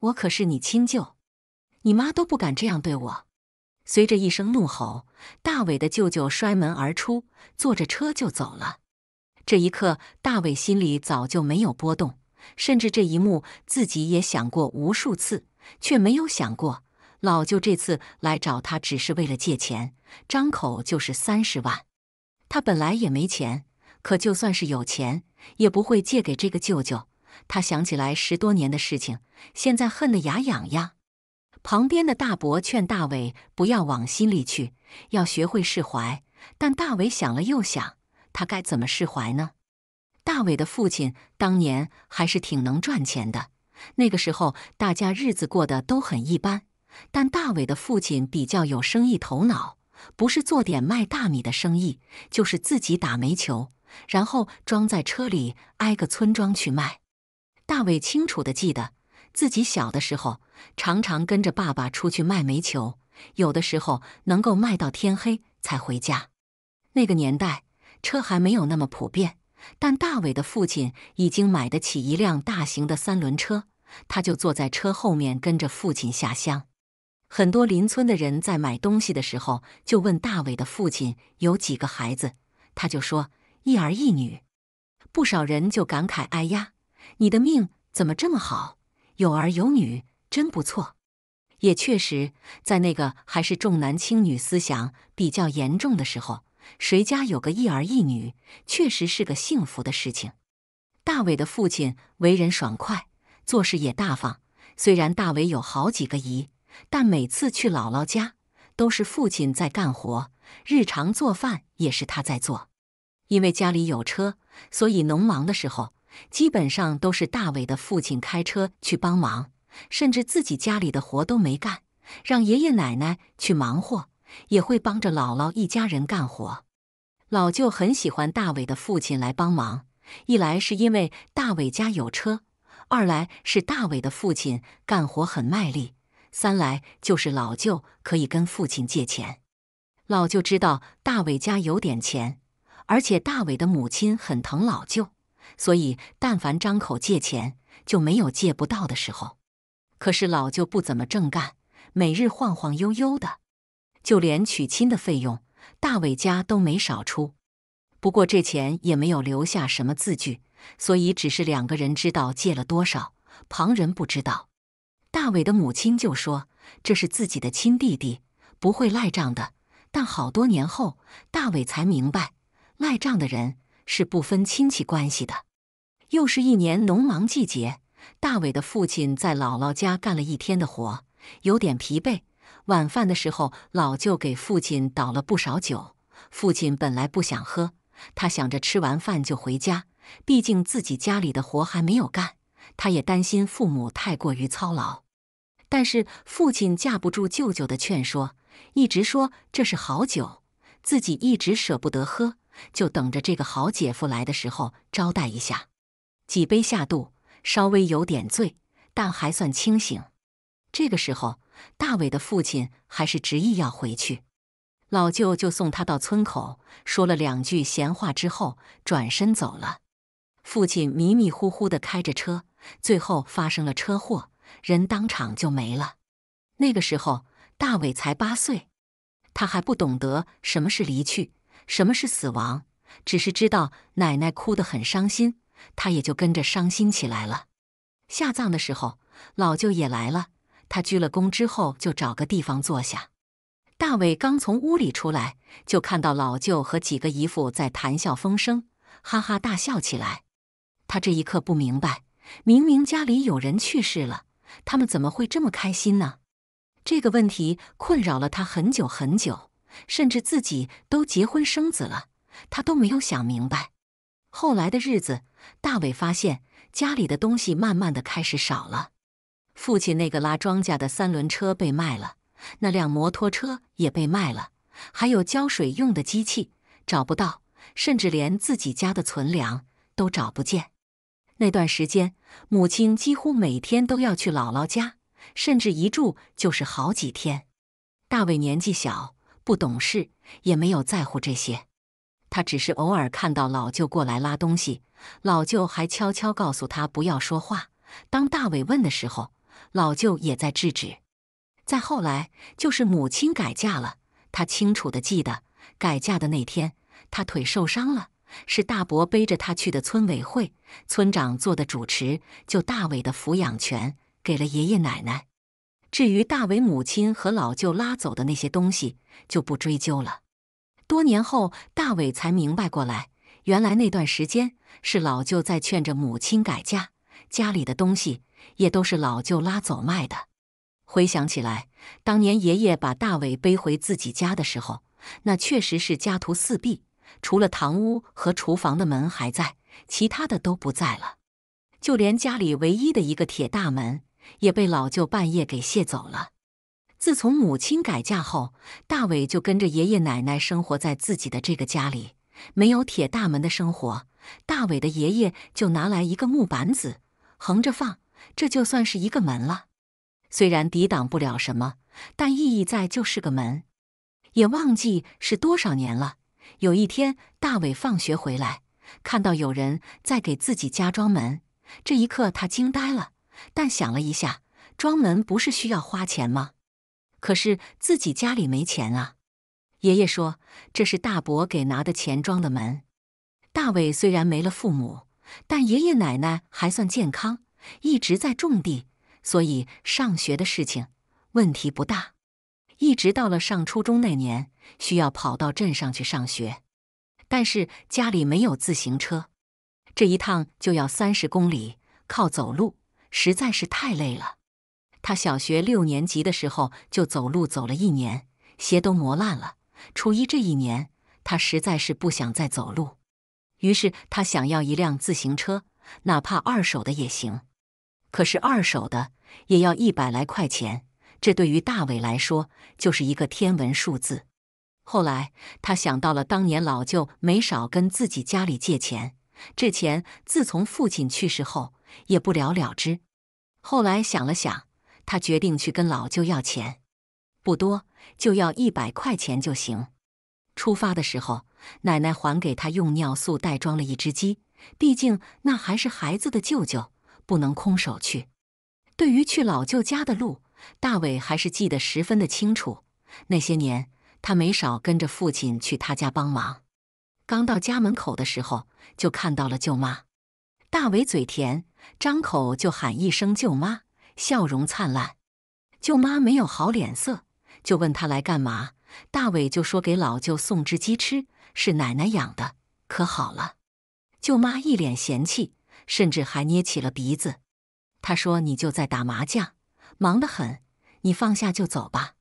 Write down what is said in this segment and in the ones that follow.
我可是你亲舅，你妈都不敢这样对我。随着一声怒吼，大伟的舅舅摔门而出，坐着车就走了。这一刻，大伟心里早就没有波动，甚至这一幕自己也想过无数次，却没有想过老舅这次来找他只是为了借钱，张口就是三十万。他本来也没钱，可就算是有钱，也不会借给这个舅舅。他想起来十多年的事情，现在恨得牙痒痒。旁边的大伯劝大伟不要往心里去，要学会释怀。但大伟想了又想，他该怎么释怀呢？大伟的父亲当年还是挺能赚钱的。那个时候大家日子过得都很一般，但大伟的父亲比较有生意头脑，不是做点卖大米的生意，就是自己打煤球，然后装在车里挨个村庄去卖。大伟清楚的记得，自己小的时候常常跟着爸爸出去卖煤球，有的时候能够卖到天黑才回家。那个年代车还没有那么普遍，但大伟的父亲已经买得起一辆大型的三轮车，他就坐在车后面跟着父亲下乡。很多邻村的人在买东西的时候就问大伟的父亲有几个孩子，他就说一儿一女，不少人就感慨：“哎呀。”你的命怎么这么好？有儿有女，真不错。也确实，在那个还是重男轻女思想比较严重的时候，谁家有个一儿一女，确实是个幸福的事情。大伟的父亲为人爽快，做事也大方。虽然大伟有好几个姨，但每次去姥姥家，都是父亲在干活，日常做饭也是他在做。因为家里有车，所以农忙的时候。基本上都是大伟的父亲开车去帮忙，甚至自己家里的活都没干，让爷爷奶奶去忙活，也会帮着姥姥一家人干活。老舅很喜欢大伟的父亲来帮忙，一来是因为大伟家有车，二来是大伟的父亲干活很卖力，三来就是老舅可以跟父亲借钱。老舅知道大伟家有点钱，而且大伟的母亲很疼老舅。所以，但凡张口借钱，就没有借不到的时候。可是老舅不怎么正干，每日晃晃悠悠的，就连娶亲的费用，大伟家都没少出。不过这钱也没有留下什么字据，所以只是两个人知道借了多少，旁人不知道。大伟的母亲就说：“这是自己的亲弟弟，不会赖账的。”但好多年后，大伟才明白，赖账的人是不分亲戚关系的。又是一年农忙季节，大伟的父亲在姥姥家干了一天的活，有点疲惫。晚饭的时候，老舅给父亲倒了不少酒。父亲本来不想喝，他想着吃完饭就回家，毕竟自己家里的活还没有干。他也担心父母太过于操劳，但是父亲架不住舅舅的劝说，一直说这是好酒，自己一直舍不得喝，就等着这个好姐夫来的时候招待一下。几杯下肚，稍微有点醉，但还算清醒。这个时候，大伟的父亲还是执意要回去，老舅就送他到村口，说了两句闲话之后，转身走了。父亲迷迷糊糊地开着车，最后发生了车祸，人当场就没了。那个时候，大伟才八岁，他还不懂得什么是离去，什么是死亡，只是知道奶奶哭得很伤心。他也就跟着伤心起来了。下葬的时候，老舅也来了。他鞠了躬之后，就找个地方坐下。大伟刚从屋里出来，就看到老舅和几个姨父在谈笑风生，哈哈大笑起来。他这一刻不明白，明明家里有人去世了，他们怎么会这么开心呢？这个问题困扰了他很久很久，甚至自己都结婚生子了，他都没有想明白。后来的日子，大伟发现家里的东西慢慢的开始少了。父亲那个拉庄稼的三轮车被卖了，那辆摩托车也被卖了，还有浇水用的机器找不到，甚至连自己家的存粮都找不见。那段时间，母亲几乎每天都要去姥姥家，甚至一住就是好几天。大伟年纪小，不懂事，也没有在乎这些。他只是偶尔看到老舅过来拉东西，老舅还悄悄告诉他不要说话。当大伟问的时候，老舅也在制止。再后来就是母亲改嫁了，他清楚的记得改嫁的那天，他腿受伤了，是大伯背着他去的村委会，村长做的主持，就大伟的抚养权给了爷爷奶奶。至于大伟母亲和老舅拉走的那些东西，就不追究了。多年后，大伟才明白过来，原来那段时间是老舅在劝着母亲改嫁，家里的东西也都是老舅拉走卖的。回想起来，当年爷爷把大伟背回自己家的时候，那确实是家徒四壁，除了堂屋和厨房的门还在，其他的都不在了，就连家里唯一的一个铁大门也被老舅半夜给卸走了。自从母亲改嫁后，大伟就跟着爷爷奶奶生活在自己的这个家里，没有铁大门的生活，大伟的爷爷就拿来一个木板子，横着放，这就算是一个门了。虽然抵挡不了什么，但意义在就是个门。也忘记是多少年了。有一天，大伟放学回来，看到有人在给自己家装门，这一刻他惊呆了，但想了一下，装门不是需要花钱吗？可是自己家里没钱啊！爷爷说：“这是大伯给拿的钱装的门。”大伟虽然没了父母，但爷爷奶奶还算健康，一直在种地，所以上学的事情问题不大。一直到了上初中那年，需要跑到镇上去上学，但是家里没有自行车，这一趟就要三十公里，靠走路实在是太累了。他小学六年级的时候就走路走了一年，鞋都磨烂了。初一这一年，他实在是不想再走路，于是他想要一辆自行车，哪怕二手的也行。可是二手的也要一百来块钱，这对于大伟来说就是一个天文数字。后来他想到了当年老舅没少跟自己家里借钱，这钱自从父亲去世后也不了了之。后来想了想。他决定去跟老舅要钱，不多，就要一百块钱就行。出发的时候，奶奶还给他用尿素袋装了一只鸡，毕竟那还是孩子的舅舅，不能空手去。对于去老舅家的路，大伟还是记得十分的清楚。那些年，他没少跟着父亲去他家帮忙。刚到家门口的时候，就看到了舅妈。大伟嘴甜，张口就喊一声舅妈。笑容灿烂，舅妈没有好脸色，就问他来干嘛。大伟就说给老舅送只鸡吃，是奶奶养的，可好了。舅妈一脸嫌弃，甚至还捏起了鼻子。他说：“你就在打麻将，忙得很，你放下就走吧。”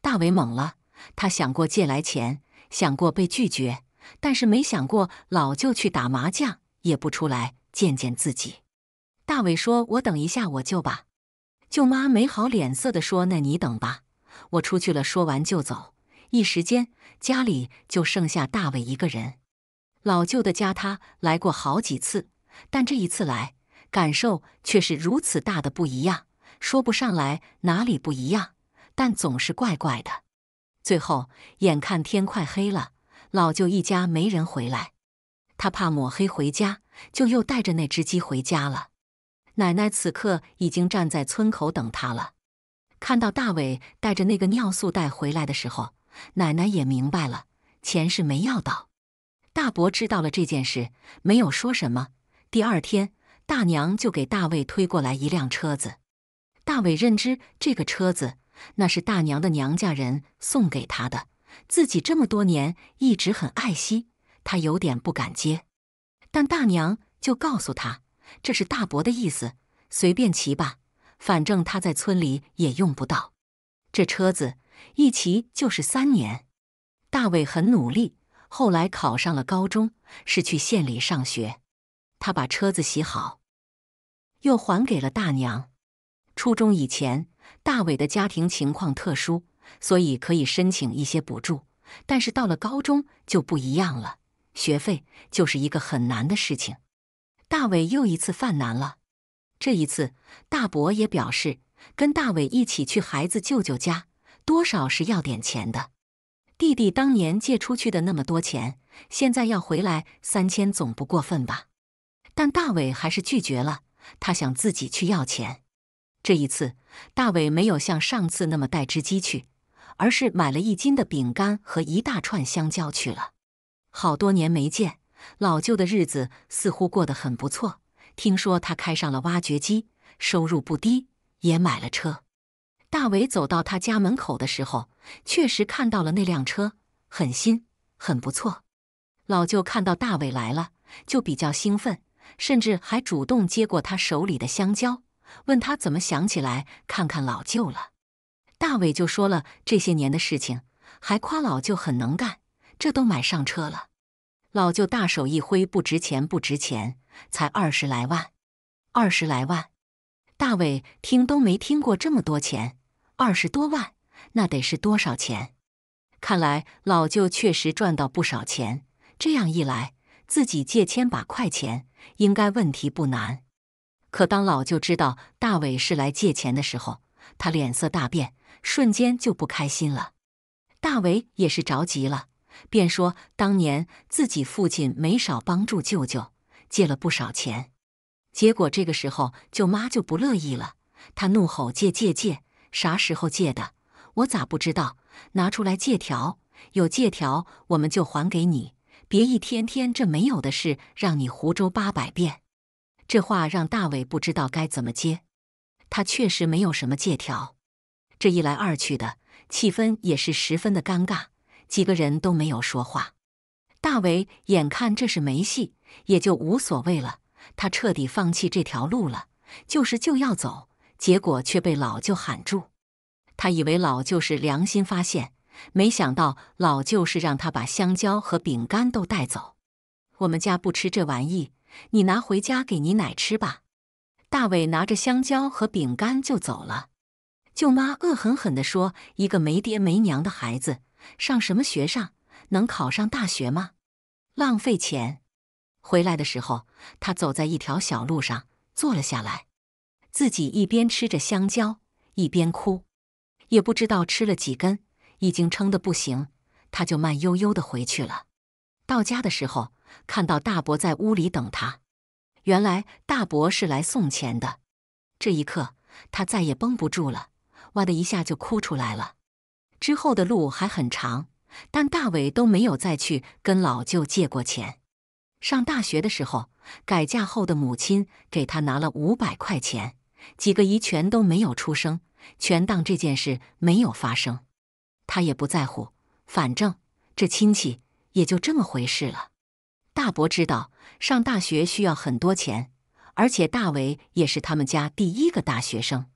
大伟懵了，他想过借来钱，想过被拒绝，但是没想过老舅去打麻将也不出来见见自己。大伟说：“我等一下，我舅吧。”舅妈没好脸色的说：“那你等吧，我出去了。”说完就走。一时间，家里就剩下大伟一个人。老舅的家，他来过好几次，但这一次来，感受却是如此大的不一样，说不上来哪里不一样，但总是怪怪的。最后，眼看天快黑了，老舅一家没人回来，他怕抹黑回家，就又带着那只鸡回家了。奶奶此刻已经站在村口等他了。看到大伟带着那个尿素袋回来的时候，奶奶也明白了，钱是没要到。大伯知道了这件事，没有说什么。第二天，大娘就给大卫推过来一辆车子。大伟认知这个车子，那是大娘的娘家人送给他的，自己这么多年一直很爱惜，他有点不敢接。但大娘就告诉他。这是大伯的意思，随便骑吧，反正他在村里也用不到。这车子一骑就是三年。大伟很努力，后来考上了高中，是去县里上学。他把车子洗好，又还给了大娘。初中以前，大伟的家庭情况特殊，所以可以申请一些补助。但是到了高中就不一样了，学费就是一个很难的事情。大伟又一次犯难了，这一次大伯也表示跟大伟一起去孩子舅舅家，多少是要点钱的。弟弟当年借出去的那么多钱，现在要回来三千总不过分吧？但大伟还是拒绝了，他想自己去要钱。这一次，大伟没有像上次那么带只鸡去，而是买了一斤的饼干和一大串香蕉去了。好多年没见。老舅的日子似乎过得很不错。听说他开上了挖掘机，收入不低，也买了车。大伟走到他家门口的时候，确实看到了那辆车，很新，很不错。老舅看到大伟来了，就比较兴奋，甚至还主动接过他手里的香蕉，问他怎么想起来看看老舅了。大伟就说了这些年的事情，还夸老舅很能干，这都买上车了。老舅大手一挥：“不值钱，不值钱，才二十来万，二十来万。”大伟听都没听过这么多钱，二十多万，那得是多少钱？看来老舅确实赚到不少钱。这样一来，自己借千把块钱应该问题不难。可当老舅知道大伟是来借钱的时候，他脸色大变，瞬间就不开心了。大伟也是着急了。便说，当年自己父亲没少帮助舅舅，借了不少钱。结果这个时候，舅妈就不乐意了，她怒吼：“借借借，啥时候借的？我咋不知道？拿出来借条，有借条我们就还给你。别一天天这没有的事让你胡诌八百遍。”这话让大伟不知道该怎么接，他确实没有什么借条。这一来二去的，气氛也是十分的尴尬。几个人都没有说话，大伟眼看这是没戏，也就无所谓了。他彻底放弃这条路了，就是就要走，结果却被老舅喊住。他以为老舅是良心发现，没想到老舅是让他把香蕉和饼干都带走。我们家不吃这玩意，你拿回家给你奶吃吧。大伟拿着香蕉和饼干就走了。舅妈恶狠狠地说：“一个没爹没娘的孩子。”上什么学上？能考上大学吗？浪费钱！回来的时候，他走在一条小路上，坐了下来，自己一边吃着香蕉，一边哭，也不知道吃了几根，已经撑得不行，他就慢悠悠地回去了。到家的时候，看到大伯在屋里等他，原来大伯是来送钱的。这一刻，他再也绷不住了，哇的一下就哭出来了。之后的路还很长，但大伟都没有再去跟老舅借过钱。上大学的时候，改嫁后的母亲给他拿了五百块钱，几个姨全都没有出声，全当这件事没有发生。他也不在乎，反正这亲戚也就这么回事了。大伯知道上大学需要很多钱，而且大伟也是他们家第一个大学生，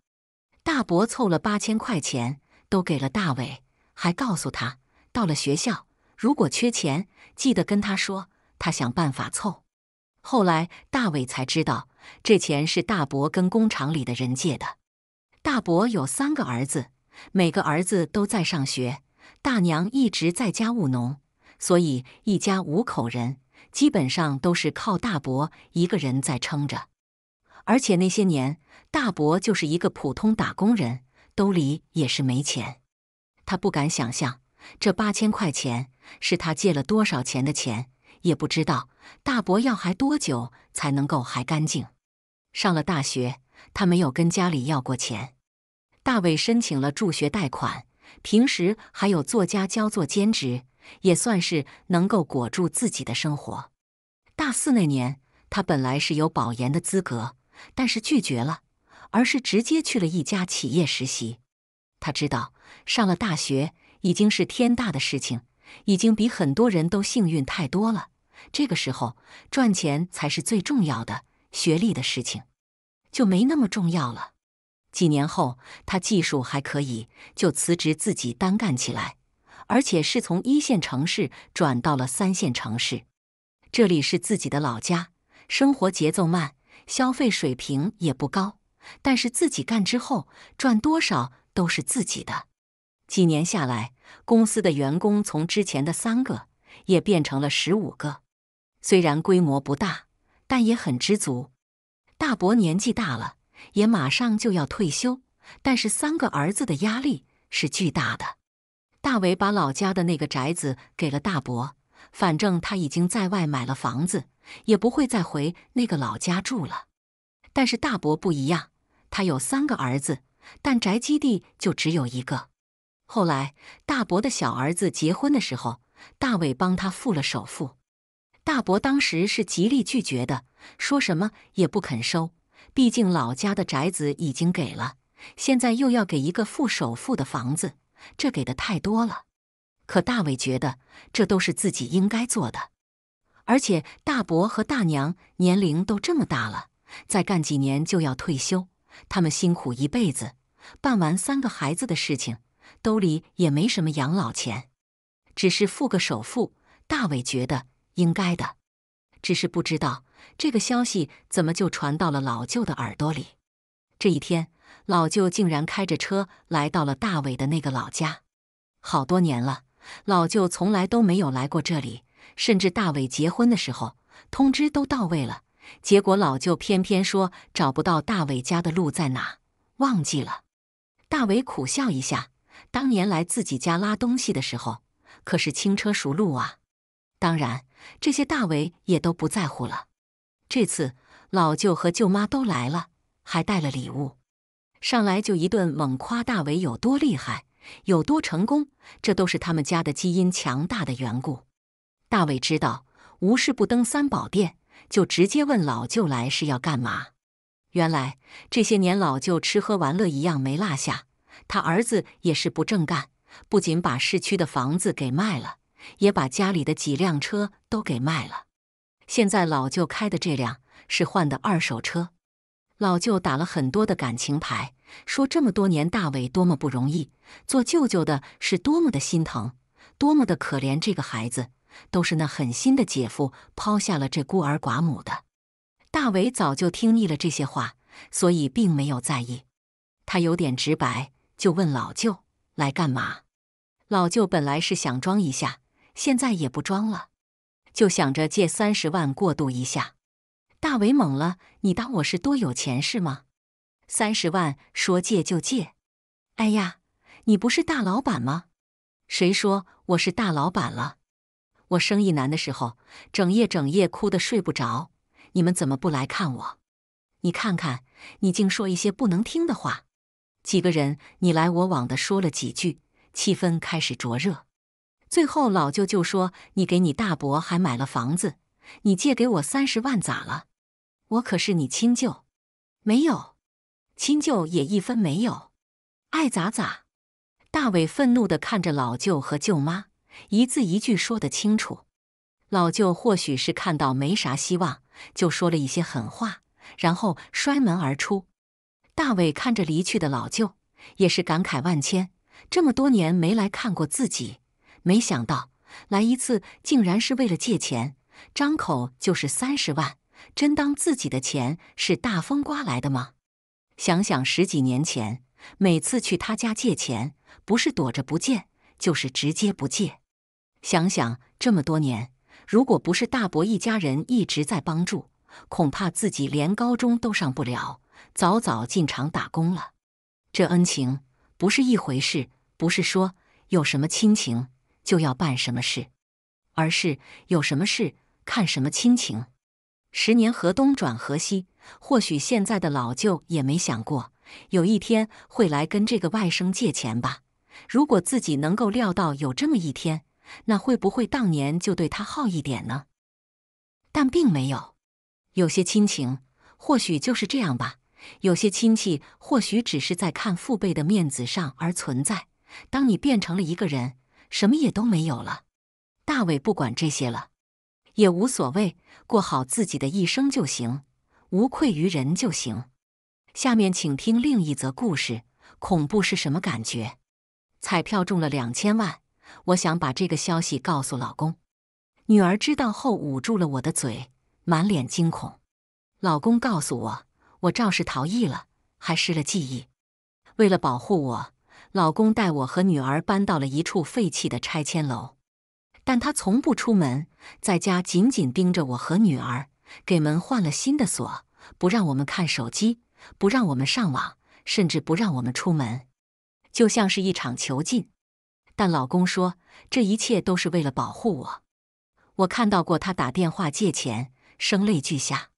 大伯凑了八千块钱。都给了大伟，还告诉他，到了学校如果缺钱，记得跟他说，他想办法凑。后来大伟才知道，这钱是大伯跟工厂里的人借的。大伯有三个儿子，每个儿子都在上学，大娘一直在家务农，所以一家五口人基本上都是靠大伯一个人在撑着。而且那些年，大伯就是一个普通打工人。兜里也是没钱，他不敢想象这八千块钱是他借了多少钱的钱，也不知道大伯要还多久才能够还干净。上了大学，他没有跟家里要过钱。大伟申请了助学贷款，平时还有作家教做兼职，也算是能够裹住自己的生活。大四那年，他本来是有保研的资格，但是拒绝了。而是直接去了一家企业实习。他知道上了大学已经是天大的事情，已经比很多人都幸运太多了。这个时候赚钱才是最重要的，学历的事情就没那么重要了。几年后，他技术还可以，就辞职自己单干起来，而且是从一线城市转到了三线城市。这里是自己的老家，生活节奏慢，消费水平也不高。但是自己干之后赚多少都是自己的。几年下来，公司的员工从之前的三个也变成了十五个。虽然规模不大，但也很知足。大伯年纪大了，也马上就要退休，但是三个儿子的压力是巨大的。大伟把老家的那个宅子给了大伯，反正他已经在外买了房子，也不会再回那个老家住了。但是大伯不一样。他有三个儿子，但宅基地就只有一个。后来大伯的小儿子结婚的时候，大伟帮他付了首付。大伯当时是极力拒绝的，说什么也不肯收。毕竟老家的宅子已经给了，现在又要给一个付首付的房子，这给的太多了。可大伟觉得这都是自己应该做的，而且大伯和大娘年龄都这么大了，再干几年就要退休。他们辛苦一辈子，办完三个孩子的事情，兜里也没什么养老钱，只是付个首付。大伟觉得应该的，只是不知道这个消息怎么就传到了老舅的耳朵里。这一天，老舅竟然开着车来到了大伟的那个老家。好多年了，老舅从来都没有来过这里，甚至大伟结婚的时候，通知都到位了。结果老舅偏偏说找不到大伟家的路在哪，忘记了。大伟苦笑一下，当年来自己家拉东西的时候可是轻车熟路啊。当然，这些大伟也都不在乎了。这次老舅和舅妈都来了，还带了礼物，上来就一顿猛夸大伟有多厉害，有多成功，这都是他们家的基因强大的缘故。大伟知道，无事不登三宝殿。就直接问老舅来是要干嘛？原来这些年老舅吃喝玩乐一样没落下，他儿子也是不正干，不仅把市区的房子给卖了，也把家里的几辆车都给卖了。现在老舅开的这辆是换的二手车。老舅打了很多的感情牌，说这么多年大伟多么不容易，做舅舅的是多么的心疼，多么的可怜这个孩子。都是那狠心的姐夫抛下了这孤儿寡母的。大伟早就听腻了这些话，所以并没有在意。他有点直白，就问老舅来干嘛。老舅本来是想装一下，现在也不装了，就想着借三十万过渡一下。大伟懵了，你当我是多有钱是吗？三十万说借就借？哎呀，你不是大老板吗？谁说我是大老板了？我生意难的时候，整夜整夜哭得睡不着，你们怎么不来看我？你看看，你竟说一些不能听的话！几个人你来我往的说了几句，气氛开始灼热。最后老舅就说：“你给你大伯还买了房子，你借给我三十万咋了？我可是你亲舅，没有亲舅也一分没有，爱咋咋。”大伟愤怒地看着老舅和舅妈。一字一句说得清楚，老舅或许是看到没啥希望，就说了一些狠话，然后摔门而出。大伟看着离去的老舅，也是感慨万千。这么多年没来看过自己，没想到来一次竟然是为了借钱，张口就是三十万，真当自己的钱是大风刮来的吗？想想十几年前，每次去他家借钱，不是躲着不见，就是直接不借。想想这么多年，如果不是大伯一家人一直在帮助，恐怕自己连高中都上不了，早早进厂打工了。这恩情不是一回事，不是说有什么亲情就要办什么事，而是有什么事看什么亲情。十年河东转河西，或许现在的老舅也没想过有一天会来跟这个外甥借钱吧。如果自己能够料到有这么一天，那会不会当年就对他好一点呢？但并没有。有些亲情，或许就是这样吧。有些亲戚，或许只是在看父辈的面子上而存在。当你变成了一个人，什么也都没有了。大伟不管这些了，也无所谓，过好自己的一生就行，无愧于人就行。下面请听另一则故事：恐怖是什么感觉？彩票中了两千万。我想把这个消息告诉老公，女儿知道后捂住了我的嘴，满脸惊恐。老公告诉我，我肇事逃逸了，还失了记忆。为了保护我，老公带我和女儿搬到了一处废弃的拆迁楼，但他从不出门，在家紧紧盯着我和女儿，给门换了新的锁，不让我们看手机，不让我们上网，甚至不让我们出门，就像是一场囚禁。但老公说，这一切都是为了保护我。我看到过他打电话借钱，声泪俱下，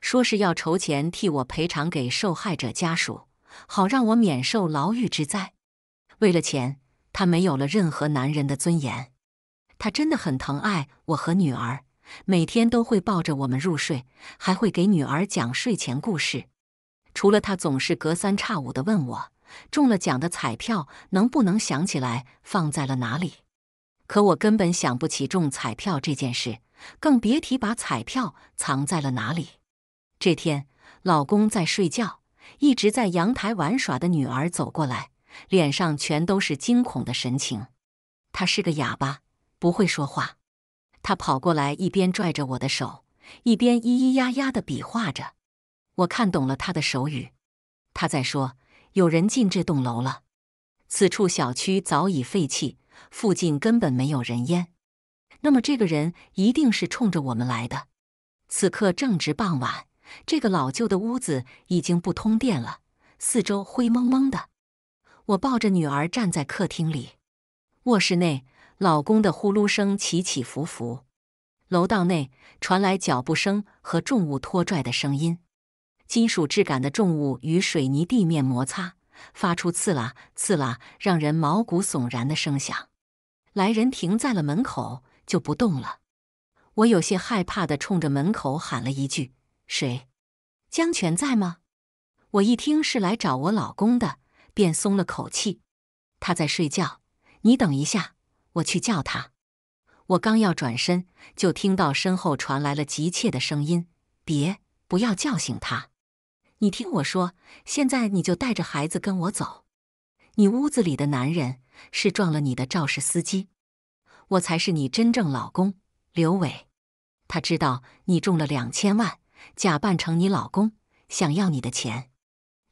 说是要筹钱替我赔偿给受害者家属，好让我免受牢狱之灾。为了钱，他没有了任何男人的尊严。他真的很疼爱我和女儿，每天都会抱着我们入睡，还会给女儿讲睡前故事。除了他，总是隔三差五的问我。中了奖的彩票能不能想起来放在了哪里？可我根本想不起中彩票这件事，更别提把彩票藏在了哪里。这天，老公在睡觉，一直在阳台玩耍的女儿走过来，脸上全都是惊恐的神情。她是个哑巴，不会说话。她跑过来，一边拽着我的手，一边咿咿呀呀的比划着。我看懂了她的手语，她在说。有人进这栋楼了，此处小区早已废弃，附近根本没有人烟。那么这个人一定是冲着我们来的。此刻正值傍晚，这个老旧的屋子已经不通电了，四周灰蒙蒙的。我抱着女儿站在客厅里，卧室内老公的呼噜声起起伏伏，楼道内传来脚步声和重物拖拽的声音。金属质感的重物与水泥地面摩擦，发出刺啦刺啦、让人毛骨悚然的声响。来人停在了门口，就不动了。我有些害怕的冲着门口喊了一句：“谁？江泉在吗？”我一听是来找我老公的，便松了口气。他在睡觉，你等一下，我去叫他。我刚要转身，就听到身后传来了急切的声音：“别，不要叫醒他。”你听我说，现在你就带着孩子跟我走。你屋子里的男人是撞了你的肇事司机，我才是你真正老公刘伟。他知道你中了两千万，假扮成你老公，想要你的钱。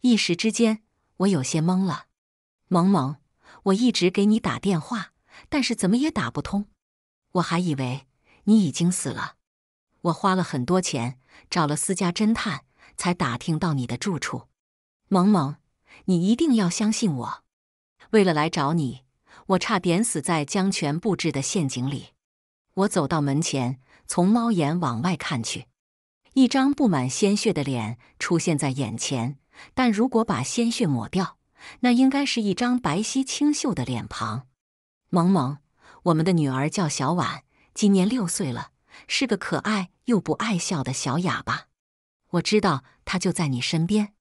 一时之间，我有些懵了。萌萌，我一直给你打电话，但是怎么也打不通。我还以为你已经死了。我花了很多钱，找了私家侦探。才打听到你的住处，萌萌，你一定要相信我。为了来找你，我差点死在江泉布置的陷阱里。我走到门前，从猫眼往外看去，一张布满鲜血的脸出现在眼前。但如果把鲜血抹掉，那应该是一张白皙清秀的脸庞。萌萌，我们的女儿叫小婉，今年六岁了，是个可爱又不爱笑的小哑巴。我知道他就在你身边。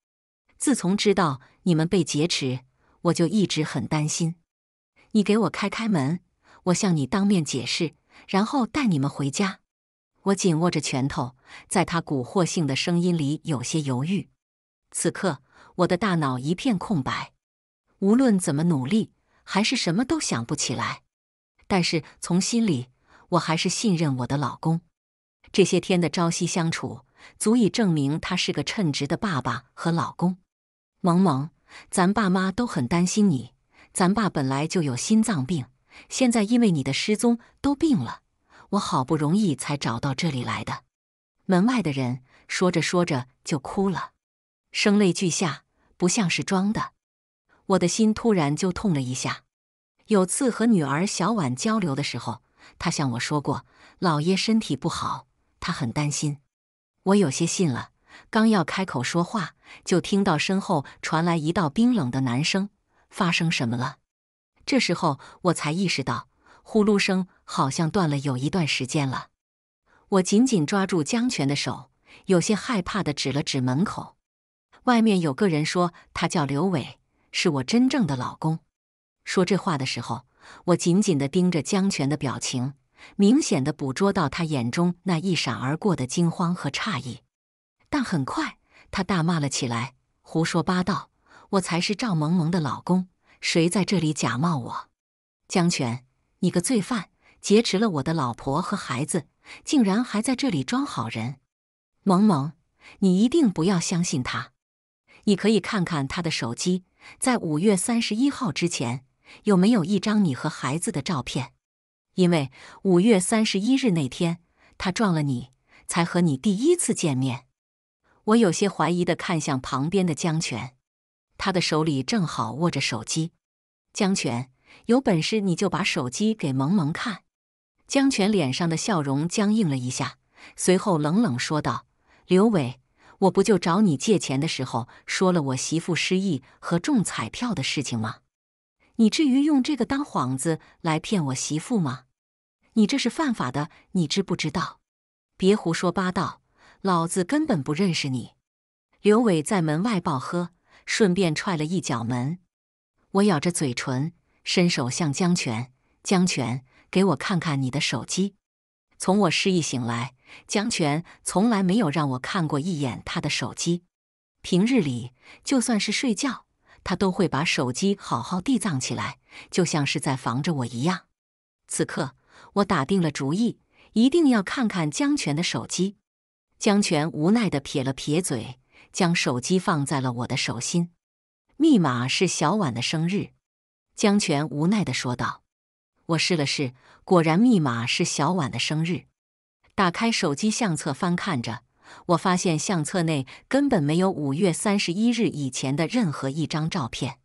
自从知道你们被劫持，我就一直很担心。你给我开开门，我向你当面解释，然后带你们回家。我紧握着拳头，在他蛊惑性的声音里有些犹豫。此刻，我的大脑一片空白，无论怎么努力，还是什么都想不起来。但是从心里，我还是信任我的老公。这些天的朝夕相处。足以证明他是个称职的爸爸和老公。萌萌，咱爸妈都很担心你。咱爸本来就有心脏病，现在因为你的失踪都病了。我好不容易才找到这里来的。门外的人说着说着就哭了，声泪俱下，不像是装的。我的心突然就痛了一下。有次和女儿小婉交流的时候，她向我说过，姥爷身体不好，她很担心。我有些信了，刚要开口说话，就听到身后传来一道冰冷的男声：“发生什么了？”这时候我才意识到，呼噜声好像断了有一段时间了。我紧紧抓住江泉的手，有些害怕的指了指门口，外面有个人说：“他叫刘伟，是我真正的老公。”说这话的时候，我紧紧的盯着江泉的表情。明显的捕捉到他眼中那一闪而过的惊慌和诧异，但很快他大骂了起来：“胡说八道！我才是赵萌萌的老公，谁在这里假冒我？江泉，你个罪犯，劫持了我的老婆和孩子，竟然还在这里装好人！萌萌，你一定不要相信他！你可以看看他的手机，在五月三十一号之前有没有一张你和孩子的照片。”因为五月三十一日那天，他撞了你，才和你第一次见面。我有些怀疑的看向旁边的江泉，他的手里正好握着手机。江泉，有本事你就把手机给萌萌看。江泉脸上的笑容僵硬了一下，随后冷冷说道：“刘伟，我不就找你借钱的时候说了我媳妇失忆和中彩票的事情吗？”你至于用这个当幌子来骗我媳妇吗？你这是犯法的，你知不知道？别胡说八道，老子根本不认识你！刘伟在门外暴喝，顺便踹了一脚门。我咬着嘴唇，伸手向江泉：“江泉，给我看看你的手机。”从我失忆醒来，江泉从来没有让我看过一眼他的手机。平日里，就算是睡觉。他都会把手机好好地藏起来，就像是在防着我一样。此刻，我打定了主意，一定要看看江泉的手机。江泉无奈的撇了撇嘴，将手机放在了我的手心。密码是小婉的生日。江泉无奈的说道。我试了试，果然密码是小婉的生日。打开手机相册，翻看着。我发现相册内根本没有五月三十一日以前的任何一张照片。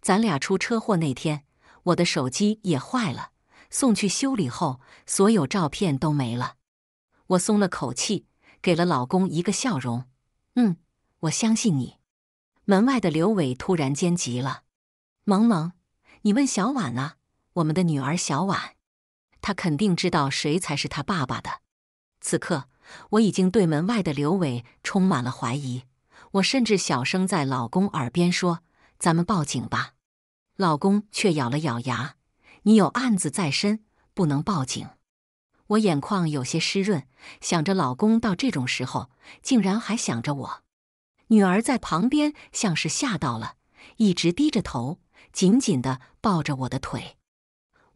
咱俩出车祸那天，我的手机也坏了，送去修理后，所有照片都没了。我松了口气，给了老公一个笑容。嗯，我相信你。门外的刘伟突然间急了：“萌萌，你问小婉啊，我们的女儿小婉，她肯定知道谁才是她爸爸的。”此刻。我已经对门外的刘伟充满了怀疑，我甚至小声在老公耳边说：“咱们报警吧。”老公却咬了咬牙：“你有案子在身，不能报警。”我眼眶有些湿润，想着老公到这种时候竟然还想着我。女儿在旁边像是吓到了，一直低着头，紧紧地抱着我的腿。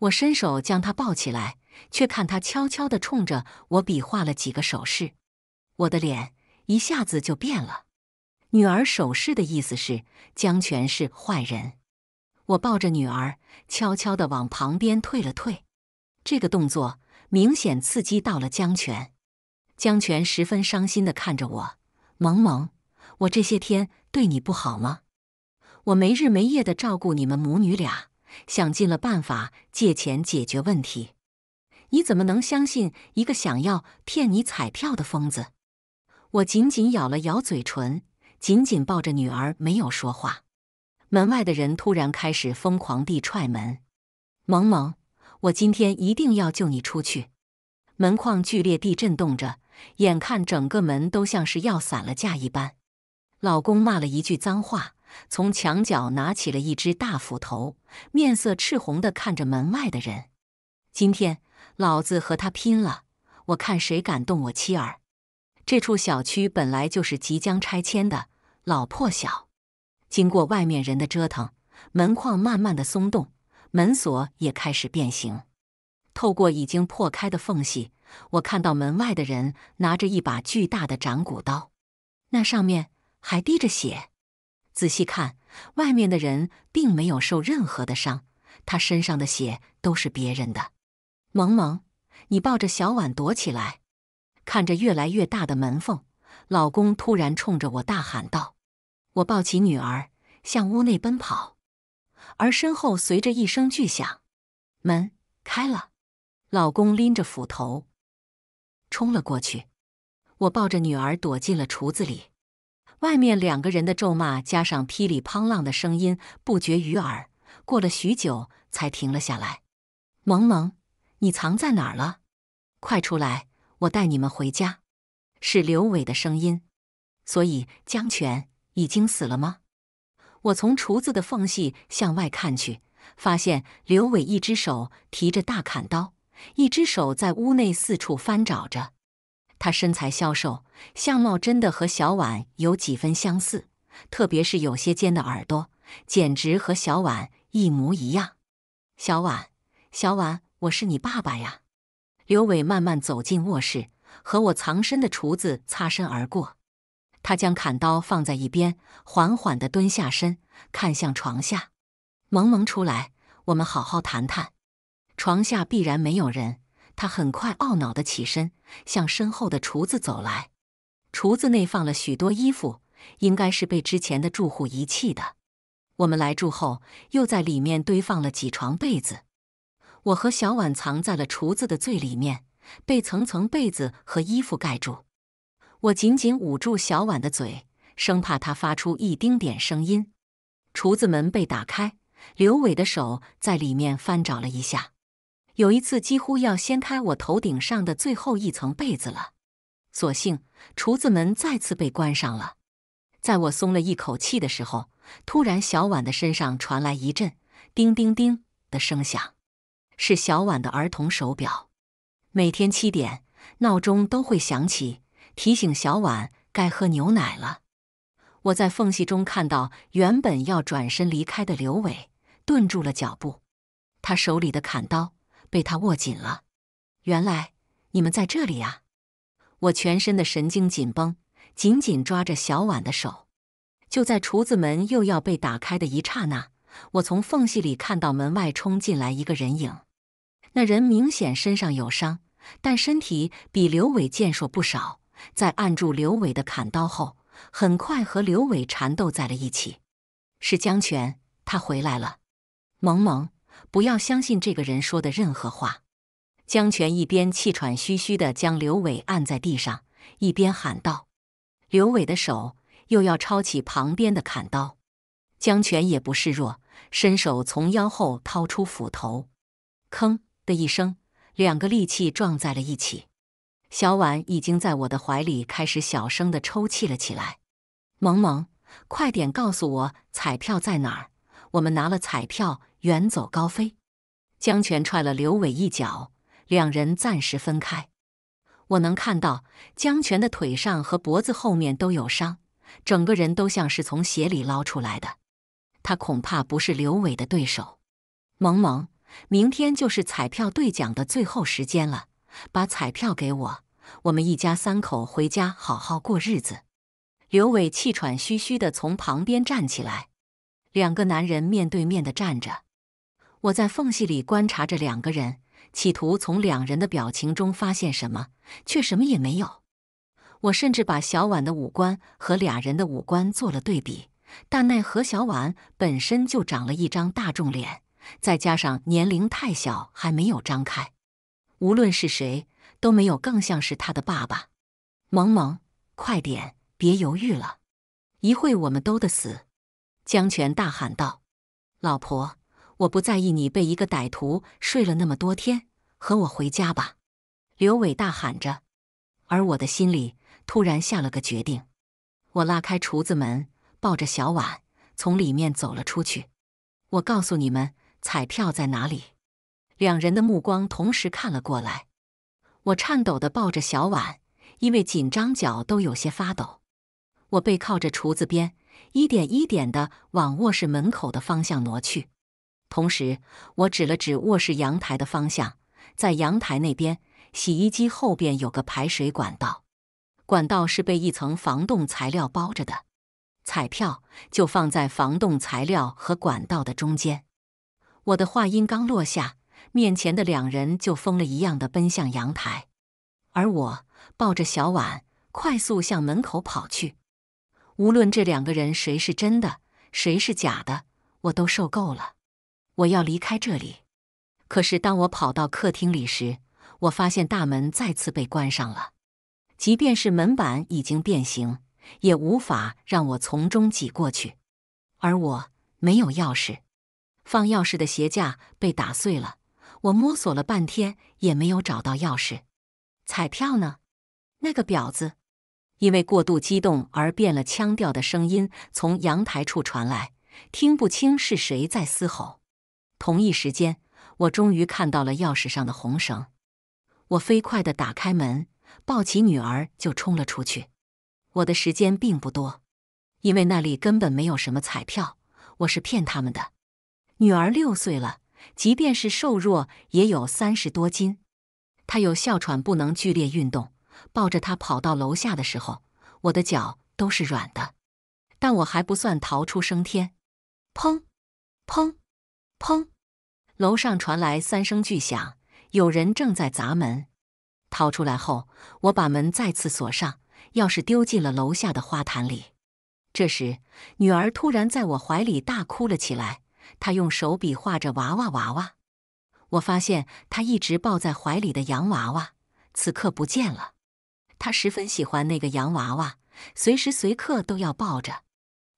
我伸手将她抱起来。却看他悄悄的冲着我比划了几个手势，我的脸一下子就变了。女儿手势的意思是江全是坏人。我抱着女儿，悄悄的往旁边退了退。这个动作明显刺激到了江全。江全十分伤心的看着我：“萌萌，我这些天对你不好吗？我没日没夜的照顾你们母女俩，想尽了办法借钱解决问题。”你怎么能相信一个想要骗你彩票的疯子？我紧紧咬了咬嘴唇，紧紧抱着女儿，没有说话。门外的人突然开始疯狂地踹门。萌萌，我今天一定要救你出去！门框剧烈地震动着，眼看整个门都像是要散了架一般。老公骂了一句脏话，从墙角拿起了一只大斧头，面色赤红地看着门外的人。今天。老子和他拼了！我看谁敢动我妻儿！这处小区本来就是即将拆迁的老破小，经过外面人的折腾，门框慢慢的松动，门锁也开始变形。透过已经破开的缝隙，我看到门外的人拿着一把巨大的斩骨刀，那上面还滴着血。仔细看，外面的人并没有受任何的伤，他身上的血都是别人的。萌萌，你抱着小碗躲起来，看着越来越大的门缝，老公突然冲着我大喊道：“我抱起女儿向屋内奔跑，而身后随着一声巨响，门开了，老公拎着斧头冲了过去，我抱着女儿躲进了厨子里，外面两个人的咒骂加上噼里啪啦的声音不绝于耳，过了许久才停了下来，萌萌。”你藏在哪儿了？快出来，我带你们回家。是刘伟的声音。所以江泉已经死了吗？我从厨子的缝隙向外看去，发现刘伟一只手提着大砍刀，一只手在屋内四处翻找着。他身材消瘦，相貌真的和小婉有几分相似，特别是有些尖的耳朵，简直和小婉一模一样。小婉，小婉。我是你爸爸呀！刘伟慢慢走进卧室，和我藏身的厨子擦身而过。他将砍刀放在一边，缓缓地蹲下身，看向床下。萌萌出来，我们好好谈谈。床下必然没有人。他很快懊恼地起身，向身后的厨子走来。厨子内放了许多衣服，应该是被之前的住户遗弃的。我们来住后，又在里面堆放了几床被子。我和小婉藏在了厨子的最里面，被层层被子和衣服盖住。我紧紧捂住小婉的嘴，生怕她发出一丁点声音。厨子门被打开，刘伟的手在里面翻找了一下，有一次几乎要掀开我头顶上的最后一层被子了。所幸厨子门再次被关上了。在我松了一口气的时候，突然小婉的身上传来一阵“叮叮叮”的声响。是小婉的儿童手表，每天七点闹钟都会响起，提醒小婉该喝牛奶了。我在缝隙中看到原本要转身离开的刘伟顿住了脚步，他手里的砍刀被他握紧了。原来你们在这里啊！我全身的神经紧绷，紧紧抓着小婉的手。就在厨子门又要被打开的一刹那，我从缝隙里看到门外冲进来一个人影。那人明显身上有伤，但身体比刘伟健硕不少。在按住刘伟的砍刀后，很快和刘伟缠斗在了一起。是江泉，他回来了。萌萌，不要相信这个人说的任何话。江泉一边气喘吁吁地将刘伟按在地上，一边喊道：“刘伟的手又要抄起旁边的砍刀，江泉也不示弱，伸手从腰后掏出斧头，吭！”的一声，两个利器撞在了一起。小婉已经在我的怀里开始小声的抽泣了起来。萌萌，快点告诉我彩票在哪儿，我们拿了彩票远走高飞。江泉踹了刘伟一脚，两人暂时分开。我能看到江泉的腿上和脖子后面都有伤，整个人都像是从鞋里捞出来的。他恐怕不是刘伟的对手。萌萌。明天就是彩票兑奖的最后时间了，把彩票给我，我们一家三口回家好好过日子。刘伟气喘吁吁地从旁边站起来，两个男人面对面地站着。我在缝隙里观察着两个人，企图从两人的表情中发现什么，却什么也没有。我甚至把小婉的五官和俩人的五官做了对比，但奈何小婉本身就长了一张大众脸。再加上年龄太小，还没有张开，无论是谁都没有，更像是他的爸爸。萌萌，快点，别犹豫了，一会我们都得死！江泉大喊道：“老婆，我不在意你被一个歹徒睡了那么多天，和我回家吧！”刘伟大喊着，而我的心里突然下了个决定，我拉开厨子门，抱着小婉从里面走了出去。我告诉你们。彩票在哪里？两人的目光同时看了过来。我颤抖的抱着小碗，因为紧张，脚都有些发抖。我背靠着厨子边，一点一点的往卧室门口的方向挪去。同时，我指了指卧室阳台的方向，在阳台那边洗衣机后边有个排水管道，管道是被一层防冻材料包着的。彩票就放在防冻材料和管道的中间。我的话音刚落下，面前的两人就疯了一样的奔向阳台，而我抱着小婉快速向门口跑去。无论这两个人谁是真的，谁是假的，我都受够了。我要离开这里。可是当我跑到客厅里时，我发现大门再次被关上了。即便是门板已经变形，也无法让我从中挤过去，而我没有钥匙。放钥匙的鞋架被打碎了，我摸索了半天也没有找到钥匙。彩票呢？那个婊子因为过度激动而变了腔调的声音从阳台处传来，听不清是谁在嘶吼。同一时间，我终于看到了钥匙上的红绳。我飞快的打开门，抱起女儿就冲了出去。我的时间并不多，因为那里根本没有什么彩票。我是骗他们的。女儿六岁了，即便是瘦弱，也有三十多斤。她有哮喘，不能剧烈运动。抱着她跑到楼下的时候，我的脚都是软的。但我还不算逃出升天。砰，砰，砰！楼上传来三声巨响，有人正在砸门。逃出来后，我把门再次锁上，钥匙丢进了楼下的花坛里。这时，女儿突然在我怀里大哭了起来。他用手比划着娃娃娃娃，我发现他一直抱在怀里的洋娃娃此刻不见了。他十分喜欢那个洋娃娃，随时随刻都要抱着。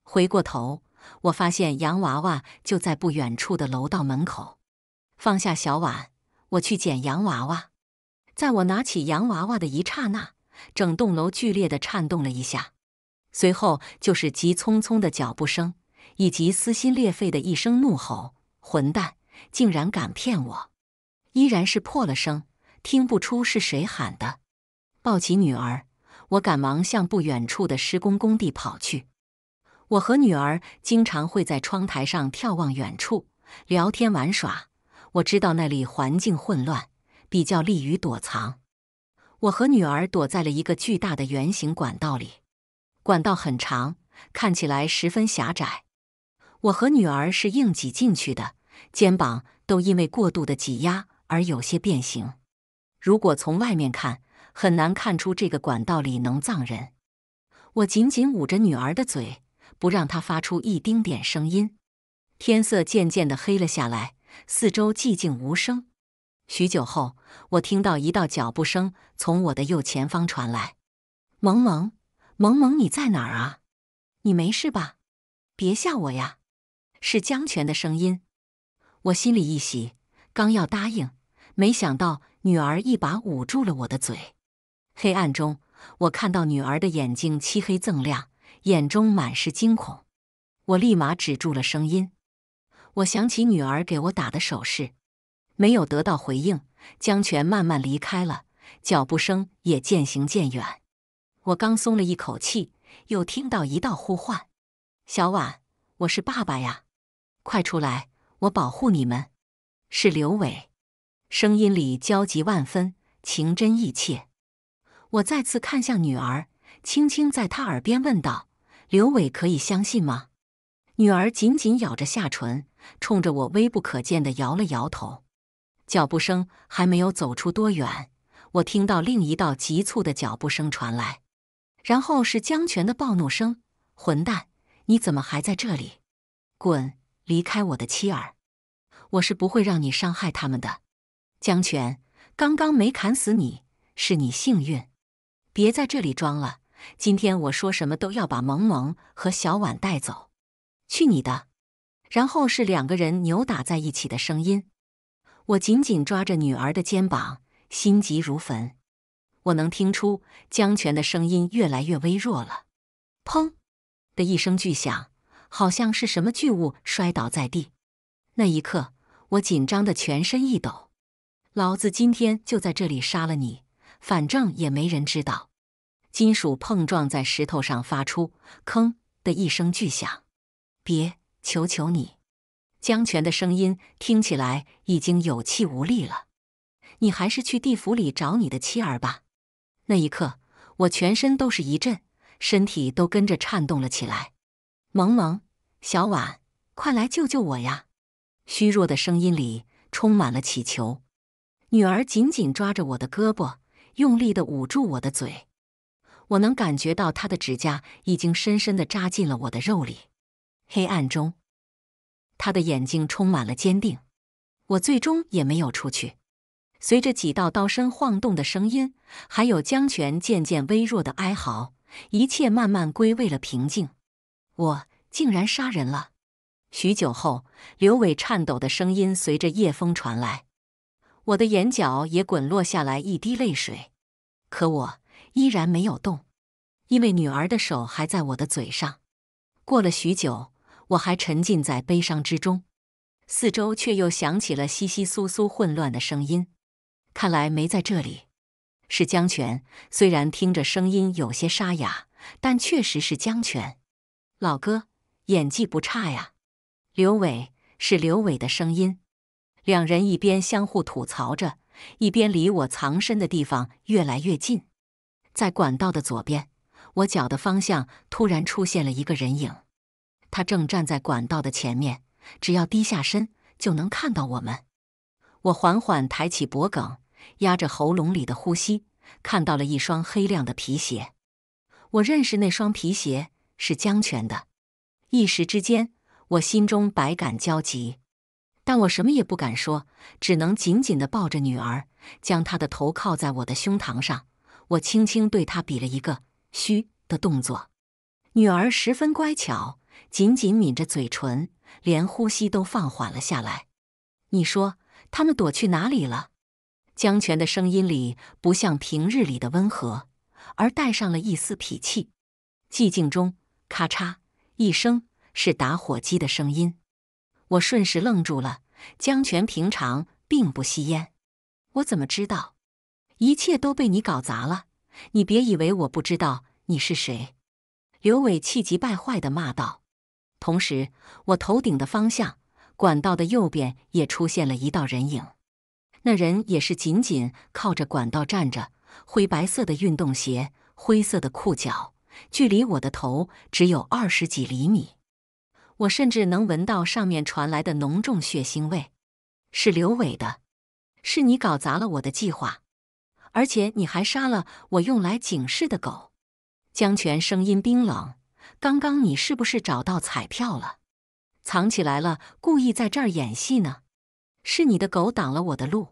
回过头，我发现洋娃娃就在不远处的楼道门口。放下小碗，我去捡洋娃娃。在我拿起洋娃娃的一刹那，整栋楼剧烈地颤动了一下，随后就是急匆匆的脚步声。以及撕心裂肺的一声怒吼，混蛋，竟然敢骗我！依然是破了声，听不出是谁喊的。抱起女儿，我赶忙向不远处的施工工地跑去。我和女儿经常会在窗台上眺望远处，聊天玩耍。我知道那里环境混乱，比较利于躲藏。我和女儿躲在了一个巨大的圆形管道里，管道很长，看起来十分狭窄。我和女儿是硬挤进去的，肩膀都因为过度的挤压而有些变形。如果从外面看，很难看出这个管道里能葬人。我紧紧捂着女儿的嘴，不让她发出一丁点声音。天色渐渐的黑了下来，四周寂静无声。许久后，我听到一道脚步声从我的右前方传来。“萌萌，萌萌，你在哪儿啊？你没事吧？别吓我呀！”是江泉的声音，我心里一喜，刚要答应，没想到女儿一把捂住了我的嘴。黑暗中，我看到女儿的眼睛漆黑锃亮，眼中满是惊恐。我立马止住了声音。我想起女儿给我打的手势，没有得到回应。江泉慢慢离开了，脚步声也渐行渐远。我刚松了一口气，又听到一道呼唤：“小婉，我是爸爸呀！”快出来！我保护你们。是刘伟，声音里焦急万分，情真意切。我再次看向女儿，轻轻在她耳边问道：“刘伟可以相信吗？”女儿紧紧咬着下唇，冲着我微不可见的摇了摇头。脚步声还没有走出多远，我听到另一道急促的脚步声传来，然后是江泉的暴怒声：“混蛋，你怎么还在这里？滚！”离开我的妻儿，我是不会让你伤害他们的。江泉，刚刚没砍死你是你幸运。别在这里装了，今天我说什么都要把萌萌和小婉带走。去你的！然后是两个人扭打在一起的声音。我紧紧抓着女儿的肩膀，心急如焚。我能听出江泉的声音越来越微弱了。砰！的一声巨响。好像是什么巨物摔倒在地，那一刻我紧张的全身一抖。老子今天就在这里杀了你，反正也没人知道。金属碰撞在石头上，发出“坑”的一声巨响。别，求求你！江泉的声音听起来已经有气无力了。你还是去地府里找你的妻儿吧。那一刻我全身都是一震，身体都跟着颤动了起来。萌萌，小婉，快来救救我呀！虚弱的声音里充满了祈求。女儿紧紧抓着我的胳膊，用力的捂住我的嘴。我能感觉到她的指甲已经深深的扎进了我的肉里。黑暗中，她的眼睛充满了坚定。我最终也没有出去。随着几道刀身晃动的声音，还有江泉渐渐微弱的哀嚎，一切慢慢归为了平静。我竟然杀人了！许久后，刘伟颤抖的声音随着夜风传来。我的眼角也滚落下来一滴泪水，可我依然没有动，因为女儿的手还在我的嘴上。过了许久，我还沉浸在悲伤之中，四周却又响起了稀稀疏疏、混乱的声音。看来没在这里，是江泉。虽然听着声音有些沙哑，但确实是江泉。老哥，演技不差呀！刘伟是刘伟的声音。两人一边相互吐槽着，一边离我藏身的地方越来越近。在管道的左边，我脚的方向突然出现了一个人影，他正站在管道的前面，只要低下身就能看到我们。我缓缓抬起脖梗，压着喉咙里的呼吸，看到了一双黑亮的皮鞋。我认识那双皮鞋。是江泉的，一时之间，我心中百感交集，但我什么也不敢说，只能紧紧的抱着女儿，将她的头靠在我的胸膛上。我轻轻对她比了一个嘘的动作，女儿十分乖巧，紧紧抿着嘴唇，连呼吸都放缓了下来。你说他们躲去哪里了？江泉的声音里不像平日里的温和，而带上了一丝脾气。寂静中。咔嚓一声，是打火机的声音。我瞬时愣住了。江泉平常并不吸烟，我怎么知道？一切都被你搞砸了！你别以为我不知道你是谁！刘伟气急败坏的骂道。同时，我头顶的方向，管道的右边也出现了一道人影。那人也是紧紧靠着管道站着，灰白色的运动鞋，灰色的裤脚。距离我的头只有二十几厘米，我甚至能闻到上面传来的浓重血腥味。是刘伟的，是你搞砸了我的计划，而且你还杀了我用来警示的狗。江泉声音冰冷。刚刚你是不是找到彩票了？藏起来了，故意在这儿演戏呢？是你的狗挡了我的路，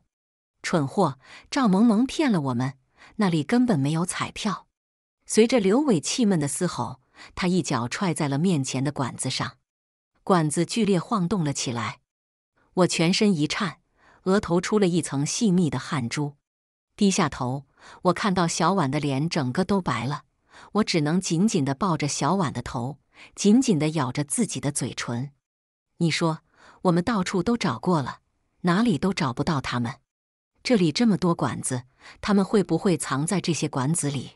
蠢货！赵萌萌骗了我们，那里根本没有彩票。随着刘伟气闷的嘶吼，他一脚踹在了面前的管子上，管子剧烈晃动了起来。我全身一颤，额头出了一层细密的汗珠。低下头，我看到小婉的脸整个都白了。我只能紧紧地抱着小婉的头，紧紧地咬着自己的嘴唇。你说，我们到处都找过了，哪里都找不到他们。这里这么多管子，他们会不会藏在这些管子里？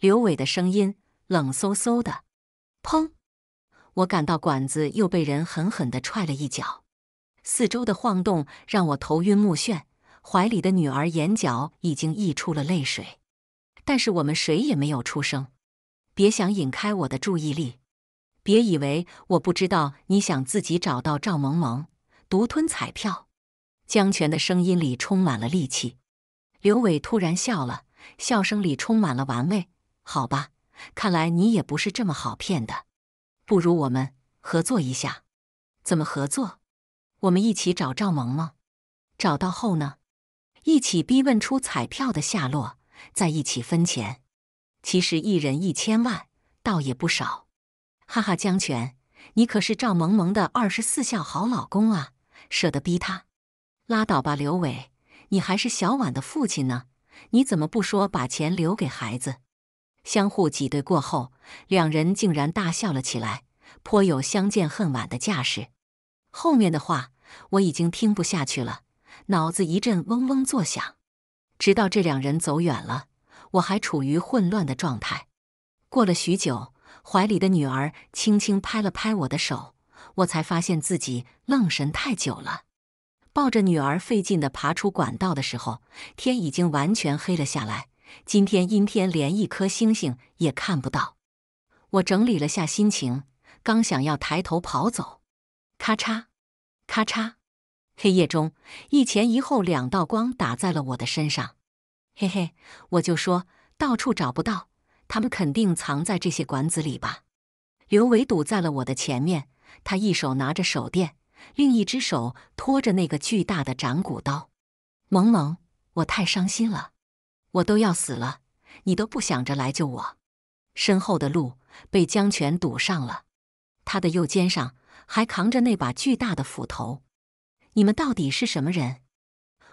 刘伟的声音冷飕飕的，砰！我感到管子又被人狠狠地踹了一脚，四周的晃动让我头晕目眩，怀里的女儿眼角已经溢出了泪水，但是我们谁也没有出声。别想引开我的注意力，别以为我不知道你想自己找到赵萌萌，独吞彩票。江泉的声音里充满了戾气。刘伟突然笑了，笑声里充满了玩味。好吧，看来你也不是这么好骗的。不如我们合作一下，怎么合作？我们一起找赵萌萌，找到后呢，一起逼问出彩票的下落，再一起分钱。其实一人一千万，倒也不少。哈哈，江泉，你可是赵萌萌的二十四孝好老公啊，舍得逼他？拉倒吧，刘伟，你还是小婉的父亲呢，你怎么不说把钱留给孩子？相互挤兑过后，两人竟然大笑了起来，颇有相见恨晚的架势。后面的话我已经听不下去了，脑子一阵嗡嗡作响。直到这两人走远了，我还处于混乱的状态。过了许久，怀里的女儿轻轻拍了拍我的手，我才发现自己愣神太久了。抱着女儿费劲的爬出管道的时候，天已经完全黑了下来。今天阴天，连一颗星星也看不到。我整理了下心情，刚想要抬头跑走，咔嚓，咔嚓，黑夜中一前一后两道光打在了我的身上。嘿嘿，我就说到处找不到他们，肯定藏在这些管子里吧。刘伟堵在了我的前面，他一手拿着手电，另一只手托着那个巨大的斩骨刀。萌萌，我太伤心了。我都要死了，你都不想着来救我。身后的路被江泉堵上了，他的右肩上还扛着那把巨大的斧头。你们到底是什么人？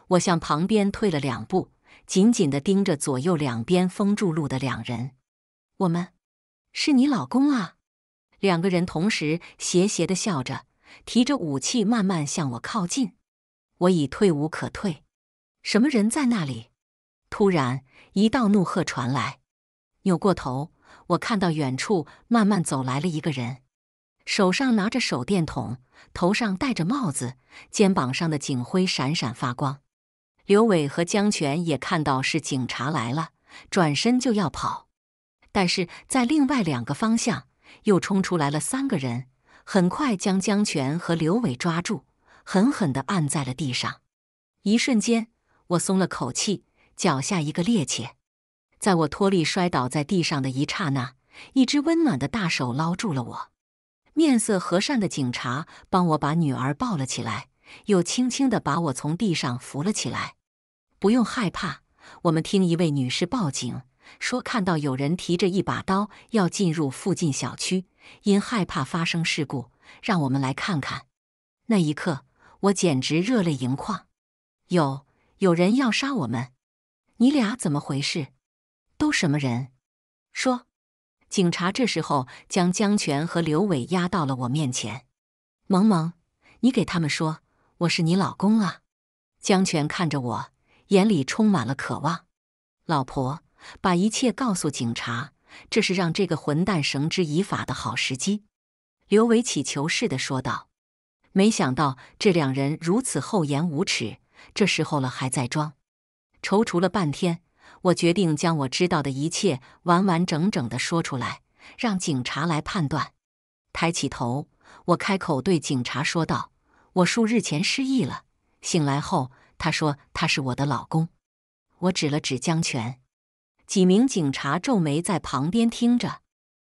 我向旁边退了两步，紧紧的盯着左右两边封住路的两人。我们是你老公啊！两个人同时邪邪的笑着，提着武器慢慢向我靠近。我已退无可退。什么人在那里？突然，一道怒喝传来。扭过头，我看到远处慢慢走来了一个人，手上拿着手电筒，头上戴着帽子，肩膀上的警徽闪闪发光。刘伟和江泉也看到是警察来了，转身就要跑。但是在另外两个方向又冲出来了三个人，很快将江泉和刘伟抓住，狠狠的按在了地上。一瞬间，我松了口气。脚下一个趔趄，在我脱力摔倒在地上的一刹那，一只温暖的大手捞住了我。面色和善的警察帮我把女儿抱了起来，又轻轻的把我从地上扶了起来。不用害怕，我们听一位女士报警说，看到有人提着一把刀要进入附近小区，因害怕发生事故，让我们来看看。那一刻，我简直热泪盈眶。有有人要杀我们！你俩怎么回事？都什么人？说！警察这时候将江泉和刘伟押到了我面前。萌萌，你给他们说，我是你老公啊！江泉看着我，眼里充满了渴望。老婆，把一切告诉警察，这是让这个混蛋绳之以法的好时机。刘伟乞求似的说道。没想到这两人如此厚颜无耻，这时候了还在装。踌躇了半天，我决定将我知道的一切完完整整的说出来，让警察来判断。抬起头，我开口对警察说道：“我数日前失忆了，醒来后，他说他是我的老公。”我指了指江泉，几名警察皱眉在旁边听着。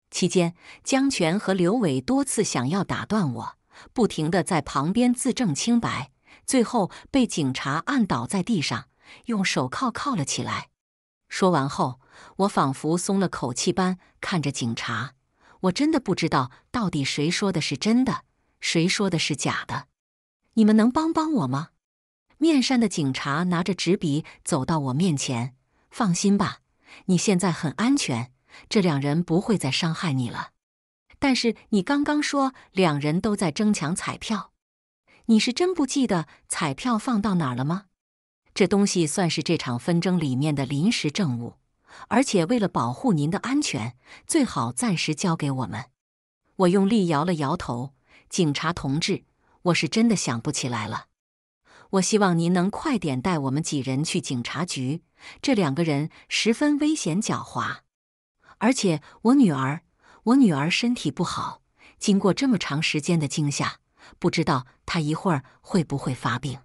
期间，江泉和刘伟多次想要打断我，不停的在旁边自证清白，最后被警察按倒在地上。用手铐铐了起来。说完后，我仿佛松了口气般看着警察。我真的不知道到底谁说的是真的，谁说的是假的。你们能帮帮我吗？面山的警察拿着纸笔走到我面前。放心吧，你现在很安全，这两人不会再伤害你了。但是你刚刚说两人都在争抢彩票，你是真不记得彩票放到哪儿了吗？这东西算是这场纷争里面的临时政务，而且为了保护您的安全，最好暂时交给我们。我用力摇了摇头，警察同志，我是真的想不起来了。我希望您能快点带我们几人去警察局。这两个人十分危险狡猾，而且我女儿，我女儿身体不好，经过这么长时间的惊吓，不知道她一会儿会不会发病。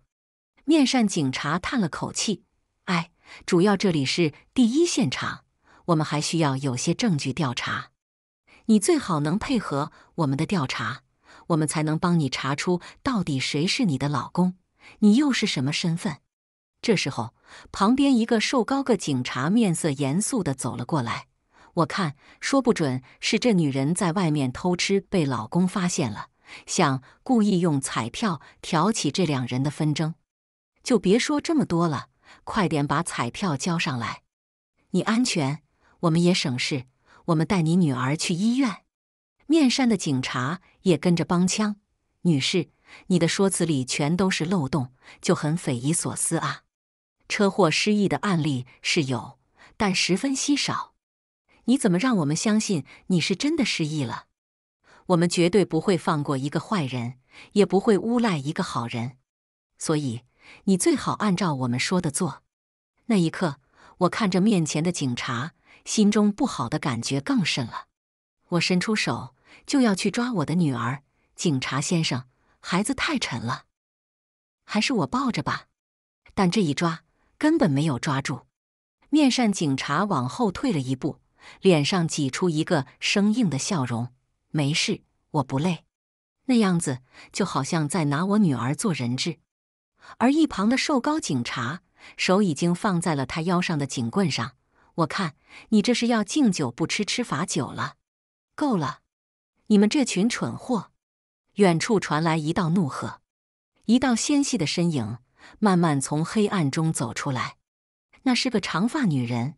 面善警察叹了口气：“哎，主要这里是第一现场，我们还需要有些证据调查。你最好能配合我们的调查，我们才能帮你查出到底谁是你的老公，你又是什么身份。”这时候，旁边一个瘦高个警察面色严肃的走了过来。我看，说不准是这女人在外面偷吃被老公发现了，想故意用彩票挑起这两人的纷争。就别说这么多了，快点把彩票交上来。你安全，我们也省事。我们带你女儿去医院。面善的警察也跟着帮腔：“女士，你的说辞里全都是漏洞，就很匪夷所思啊。车祸失忆的案例是有，但十分稀少。你怎么让我们相信你是真的失忆了？我们绝对不会放过一个坏人，也不会诬赖一个好人。所以。”你最好按照我们说的做。那一刻，我看着面前的警察，心中不好的感觉更甚了。我伸出手就要去抓我的女儿，警察先生，孩子太沉了，还是我抱着吧。但这一抓根本没有抓住，面善警察往后退了一步，脸上挤出一个生硬的笑容：“没事，我不累。”那样子就好像在拿我女儿做人质。而一旁的瘦高警察手已经放在了他腰上的警棍上。我看你这是要敬酒不吃吃罚酒了。够了，你们这群蠢货！远处传来一道怒喝，一道纤细的身影慢慢从黑暗中走出来。那是个长发女人。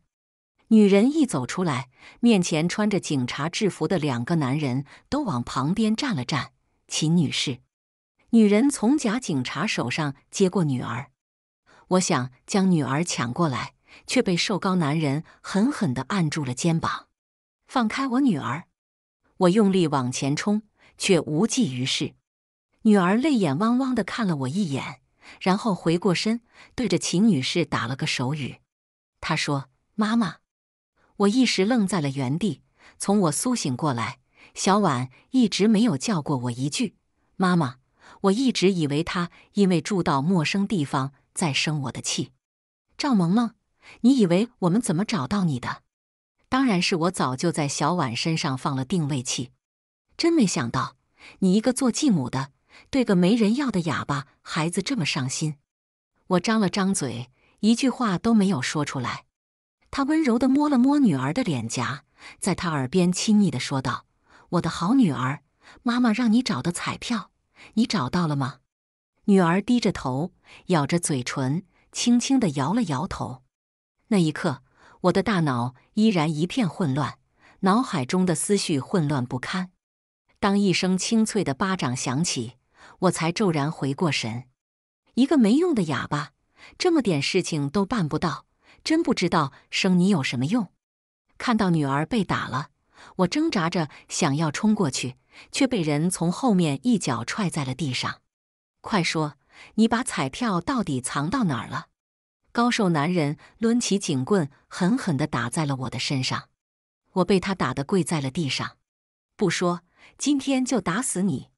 女人一走出来，面前穿着警察制服的两个男人都往旁边站了站。秦女士。女人从假警察手上接过女儿，我想将女儿抢过来，却被瘦高男人狠狠的按住了肩膀。放开我女儿！我用力往前冲，却无济于事。女儿泪眼汪汪的看了我一眼，然后回过身，对着秦女士打了个手语。她说：“妈妈。”我一时愣在了原地。从我苏醒过来，小婉一直没有叫过我一句“妈妈”。我一直以为他因为住到陌生地方在生我的气。赵萌萌，你以为我们怎么找到你的？当然是我早就在小婉身上放了定位器。真没想到，你一个做继母的，对个没人要的哑巴孩子这么上心。我张了张嘴，一句话都没有说出来。她温柔的摸了摸女儿的脸颊，在她耳边亲昵的说道：“我的好女儿，妈妈让你找的彩票。”你找到了吗？女儿低着头，咬着嘴唇，轻轻地摇了摇头。那一刻，我的大脑依然一片混乱，脑海中的思绪混乱不堪。当一声清脆的巴掌响起，我才骤然回过神。一个没用的哑巴，这么点事情都办不到，真不知道生你有什么用。看到女儿被打了，我挣扎着想要冲过去。却被人从后面一脚踹在了地上。快说，你把彩票到底藏到哪儿了？高瘦男人抡起警棍，狠狠地打在了我的身上。我被他打得跪在了地上。不说，今天就打死你！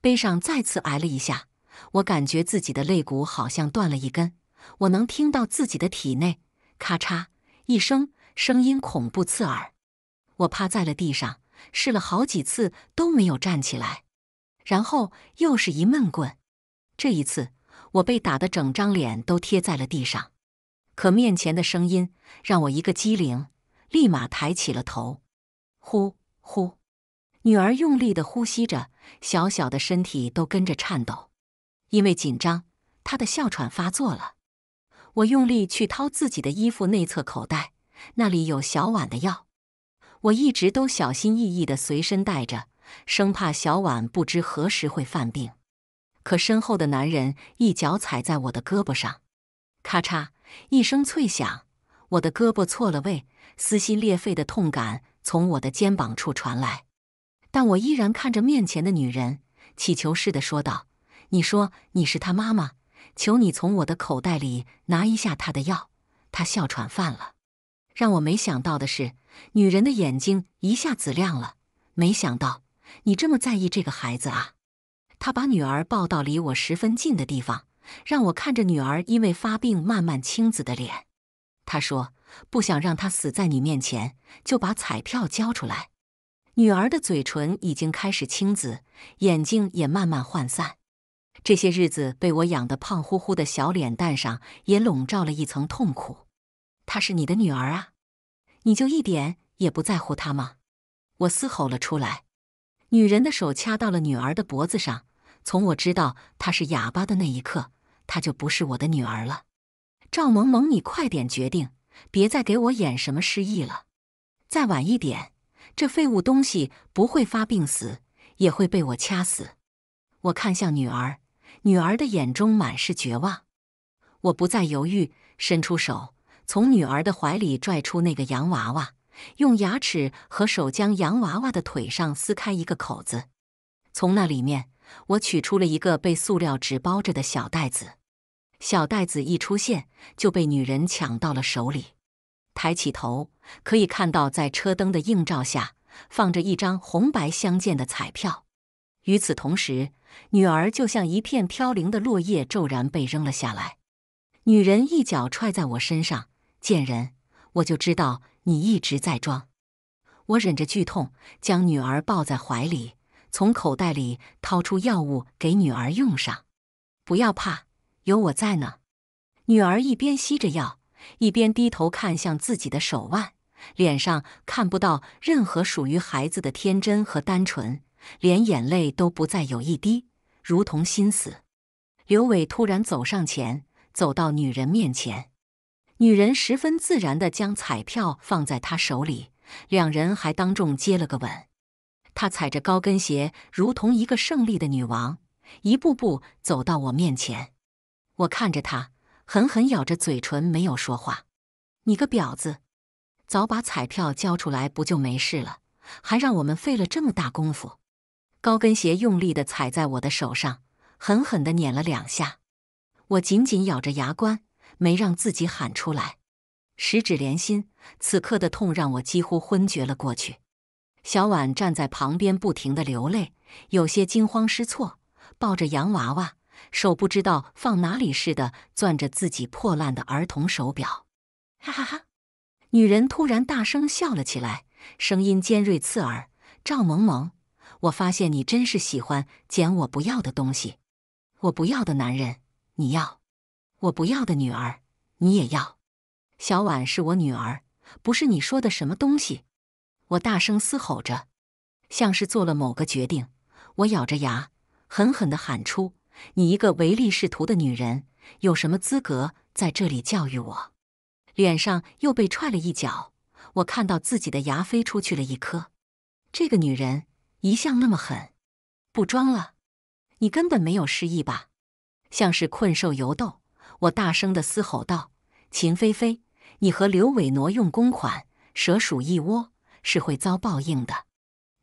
背上再次挨了一下，我感觉自己的肋骨好像断了一根。我能听到自己的体内咔嚓一声，声音恐怖刺耳。我趴在了地上。试了好几次都没有站起来，然后又是一闷棍。这一次我被打得整张脸都贴在了地上。可面前的声音让我一个机灵，立马抬起了头。呼呼，女儿用力地呼吸着，小小的身体都跟着颤抖，因为紧张，她的哮喘发作了。我用力去掏自己的衣服内侧口袋，那里有小碗的药。我一直都小心翼翼地随身带着，生怕小婉不知何时会犯病。可身后的男人一脚踩在我的胳膊上，咔嚓一声脆响，我的胳膊错了位，撕心裂肺的痛感从我的肩膀处传来。但我依然看着面前的女人，乞求似的说道：“你说你是他妈妈，求你从我的口袋里拿一下他的药，他哮喘犯了。”让我没想到的是。女人的眼睛一下子亮了，没想到你这么在意这个孩子啊！她把女儿抱到离我十分近的地方，让我看着女儿因为发病慢慢青紫的脸。她说：“不想让她死在你面前，就把彩票交出来。”女儿的嘴唇已经开始青紫，眼睛也慢慢涣散。这些日子被我养得胖乎乎的小脸蛋上也笼罩了一层痛苦。她是你的女儿啊！你就一点也不在乎他吗？我嘶吼了出来。女人的手掐到了女儿的脖子上。从我知道她是哑巴的那一刻，她就不是我的女儿了。赵萌萌，你快点决定，别再给我演什么失忆了。再晚一点，这废物东西不会发病死，也会被我掐死。我看向女儿，女儿的眼中满是绝望。我不再犹豫，伸出手。从女儿的怀里拽出那个洋娃娃，用牙齿和手将洋娃娃的腿上撕开一个口子。从那里面，我取出了一个被塑料纸包着的小袋子。小袋子一出现，就被女人抢到了手里。抬起头，可以看到在车灯的映照下，放着一张红白相间的彩票。与此同时，女儿就像一片飘零的落叶，骤然被扔了下来。女人一脚踹在我身上。贱人，我就知道你一直在装。我忍着剧痛，将女儿抱在怀里，从口袋里掏出药物给女儿用上。不要怕，有我在呢。女儿一边吸着药，一边低头看向自己的手腕，脸上看不到任何属于孩子的天真和单纯，连眼泪都不再有一滴，如同心死。刘伟突然走上前，走到女人面前。女人十分自然地将彩票放在他手里，两人还当众接了个吻。她踩着高跟鞋，如同一个胜利的女王，一步步走到我面前。我看着她，狠狠咬着嘴唇，没有说话。你个婊子，早把彩票交出来不就没事了？还让我们费了这么大功夫。高跟鞋用力地踩在我的手上，狠狠地碾了两下。我紧紧咬着牙关。没让自己喊出来，十指连心，此刻的痛让我几乎昏厥了过去。小婉站在旁边，不停地流泪，有些惊慌失措，抱着洋娃娃，手不知道放哪里似的，攥着自己破烂的儿童手表。哈哈哈，女人突然大声笑了起来，声音尖锐刺耳。赵萌萌，我发现你真是喜欢捡我不要的东西，我不要的男人，你要。我不要的女儿，你也要？小婉是我女儿，不是你说的什么东西！我大声嘶吼着，像是做了某个决定。我咬着牙，狠狠的喊出：“你一个唯利是图的女人，有什么资格在这里教育我？”脸上又被踹了一脚，我看到自己的牙飞出去了一颗。这个女人一向那么狠，不装了，你根本没有失忆吧？像是困兽犹斗。我大声的嘶吼道：“秦菲菲，你和刘伟挪用公款，蛇鼠一窝，是会遭报应的。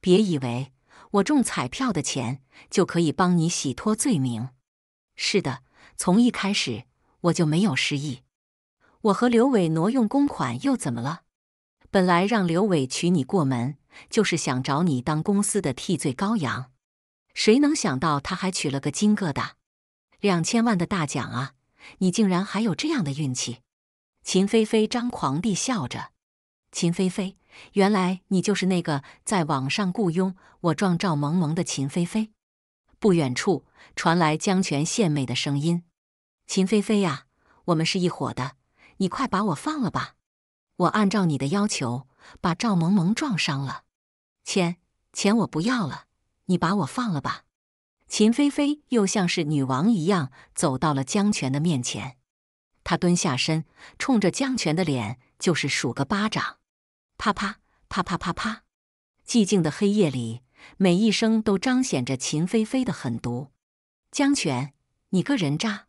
别以为我中彩票的钱就可以帮你洗脱罪名。是的，从一开始我就没有失忆。我和刘伟挪用公款又怎么了？本来让刘伟娶你过门，就是想找你当公司的替罪羔羊。谁能想到他还娶了个金疙瘩，两千万的大奖啊！”你竟然还有这样的运气！秦菲菲张狂地笑着。秦菲菲，原来你就是那个在网上雇佣我撞赵萌萌的秦菲菲。不远处传来江泉献媚的声音：“秦菲菲呀，我们是一伙的，你快把我放了吧！我按照你的要求把赵萌萌撞伤了，钱钱我不要了，你把我放了吧。”秦菲菲又像是女王一样走到了江泉的面前，她蹲下身，冲着江泉的脸就是数个巴掌，啪啪啪啪啪啪。寂静的黑夜里，每一声都彰显着秦菲菲的狠毒。江泉，你个人渣！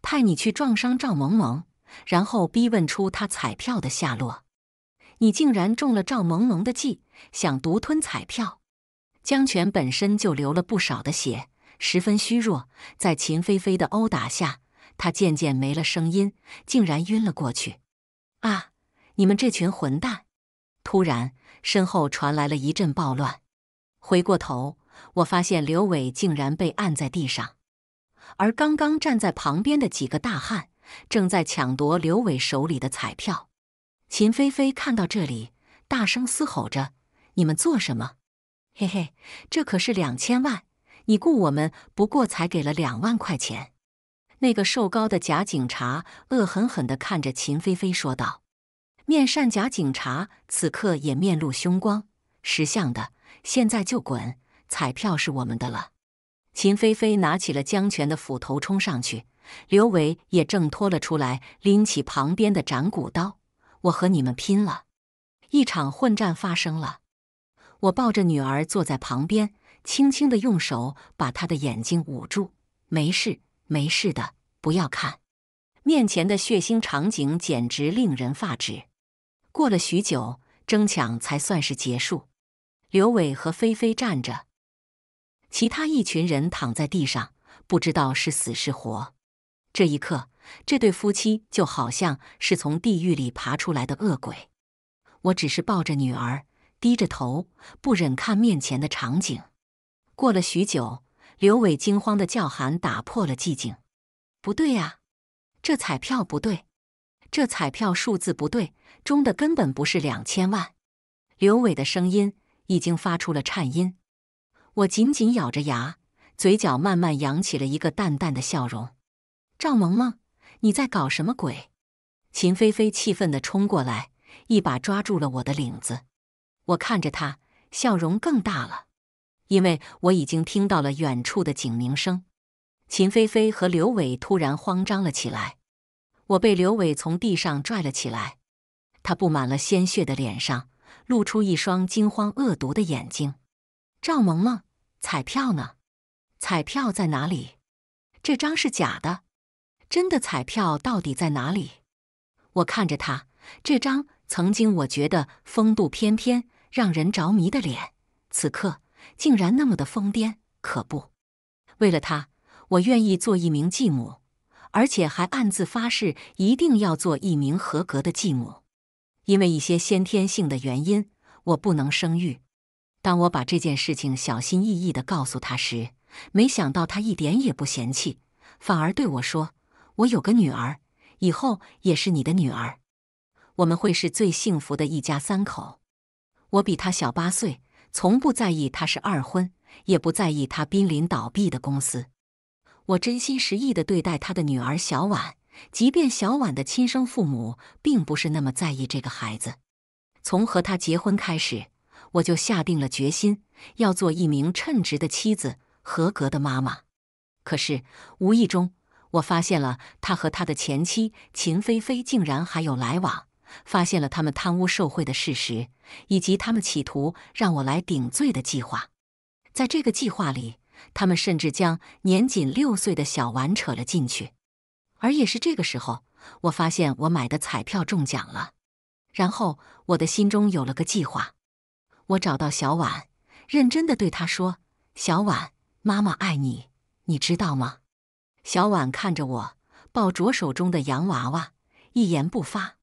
派你去撞伤赵萌萌，然后逼问出他彩票的下落，你竟然中了赵萌萌的计，想独吞彩票。江泉本身就流了不少的血。十分虚弱，在秦菲菲的殴打下，他渐渐没了声音，竟然晕了过去。啊！你们这群混蛋！突然，身后传来了一阵暴乱。回过头，我发现刘伟竟然被按在地上，而刚刚站在旁边的几个大汉正在抢夺刘伟手里的彩票。秦菲菲看到这里，大声嘶吼着：“你们做什么？”嘿嘿，这可是两千万！你雇我们，不过才给了两万块钱。那个瘦高的假警察恶狠狠地看着秦菲菲说道：“面善假警察此刻也面露凶光，识相的，现在就滚！彩票是我们的了。”秦菲菲拿起了江泉的斧头冲上去，刘伟也挣脱了出来，拎起旁边的斩骨刀：“我和你们拼了！”一场混战发生了。我抱着女儿坐在旁边。轻轻的用手把他的眼睛捂住，没事，没事的，不要看。面前的血腥场景简直令人发指。过了许久，争抢才算是结束。刘伟和菲菲站着，其他一群人躺在地上，不知道是死是活。这一刻，这对夫妻就好像是从地狱里爬出来的恶鬼。我只是抱着女儿，低着头，不忍看面前的场景。过了许久，刘伟惊慌的叫喊打破了寂静。不对呀，这彩票不对，这彩票数字不对，中的根本不是两千万。刘伟的声音已经发出了颤音。我紧紧咬着牙，嘴角慢慢扬起了一个淡淡的笑容。赵萌萌，你在搞什么鬼？秦菲菲气愤的冲过来，一把抓住了我的领子。我看着她，笑容更大了。因为我已经听到了远处的警鸣声，秦菲菲和刘伟突然慌张了起来。我被刘伟从地上拽了起来，他布满了鲜血的脸上露出一双惊慌恶毒的眼睛。赵萌萌，彩票呢？彩票在哪里？这张是假的，真的彩票到底在哪里？我看着他这张曾经我觉得风度翩翩、让人着迷的脸，此刻。竟然那么的疯癫，可不，为了他，我愿意做一名继母，而且还暗自发誓一定要做一名合格的继母。因为一些先天性的原因，我不能生育。当我把这件事情小心翼翼的告诉他时，没想到他一点也不嫌弃，反而对我说：“我有个女儿，以后也是你的女儿，我们会是最幸福的一家三口。”我比他小八岁。从不在意他是二婚，也不在意他濒临倒闭的公司。我真心实意地对待他的女儿小婉，即便小婉的亲生父母并不是那么在意这个孩子。从和他结婚开始，我就下定了决心要做一名称职的妻子、合格的妈妈。可是，无意中我发现了他和他的前妻秦菲菲竟然还有来往，发现了他们贪污受贿的事实。以及他们企图让我来顶罪的计划，在这个计划里，他们甚至将年仅六岁的小婉扯了进去。而也是这个时候，我发现我买的彩票中奖了。然后我的心中有了个计划。我找到小婉，认真的对她说：“小婉，妈妈爱你，你知道吗？”小婉看着我，抱着手中的洋娃娃，一言不发。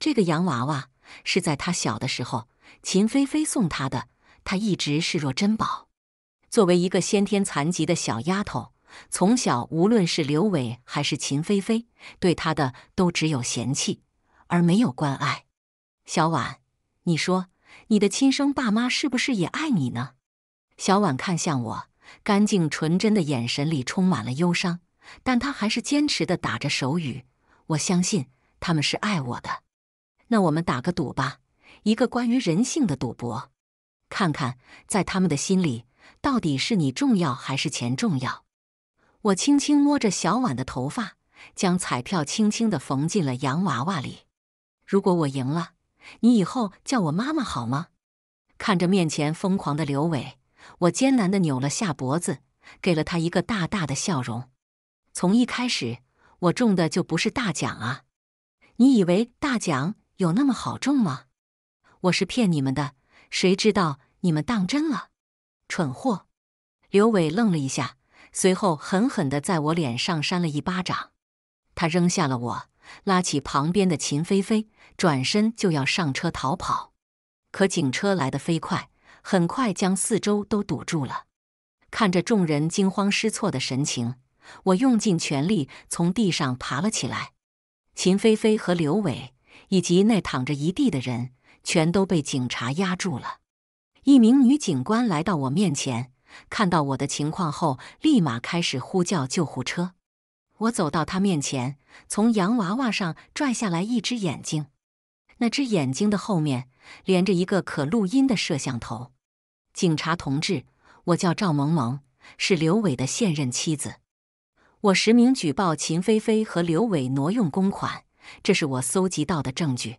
这个洋娃娃。是在他小的时候，秦菲菲送他的，他一直视若珍宝。作为一个先天残疾的小丫头，从小无论是刘伟还是秦菲菲，对她的都只有嫌弃，而没有关爱。小婉，你说你的亲生爸妈是不是也爱你呢？小婉看向我，干净纯真的眼神里充满了忧伤，但她还是坚持的打着手语。我相信他们是爱我的。那我们打个赌吧，一个关于人性的赌博，看看在他们的心里，到底是你重要还是钱重要？我轻轻摸着小婉的头发，将彩票轻轻的缝进了洋娃娃里。如果我赢了，你以后叫我妈妈好吗？看着面前疯狂的刘伟，我艰难的扭了下脖子，给了他一个大大的笑容。从一开始，我中的就不是大奖啊！你以为大奖？有那么好中吗？我是骗你们的，谁知道你们当真了，蠢货！刘伟愣了一下，随后狠狠的在我脸上扇了一巴掌。他扔下了我，拉起旁边的秦菲菲，转身就要上车逃跑。可警车来得飞快，很快将四周都堵住了。看着众人惊慌失措的神情，我用尽全力从地上爬了起来。秦菲菲和刘伟。以及那躺着一地的人，全都被警察压住了。一名女警官来到我面前，看到我的情况后，立马开始呼叫救护车。我走到她面前，从洋娃娃上拽下来一只眼睛。那只眼睛的后面连着一个可录音的摄像头。警察同志，我叫赵萌萌，是刘伟的现任妻子。我实名举报秦菲菲和刘伟挪用公款。这是我搜集到的证据。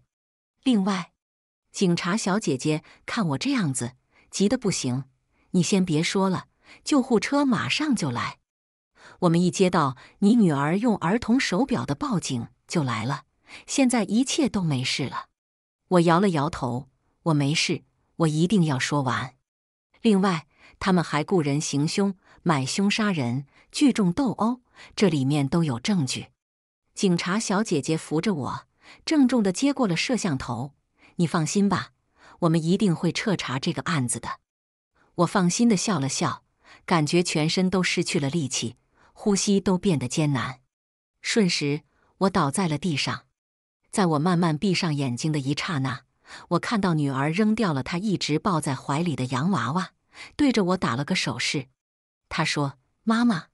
另外，警察小姐姐看我这样子，急得不行。你先别说了，救护车马上就来。我们一接到你女儿用儿童手表的报警就来了，现在一切都没事了。我摇了摇头，我没事，我一定要说完。另外，他们还雇人行凶、买凶杀人、聚众斗殴，这里面都有证据。警察小姐姐扶着我，郑重的接过了摄像头。你放心吧，我们一定会彻查这个案子的。我放心的笑了笑，感觉全身都失去了力气，呼吸都变得艰难。瞬时，我倒在了地上。在我慢慢闭上眼睛的一刹那，我看到女儿扔掉了她一直抱在怀里的洋娃娃，对着我打了个手势。她说：“妈妈。”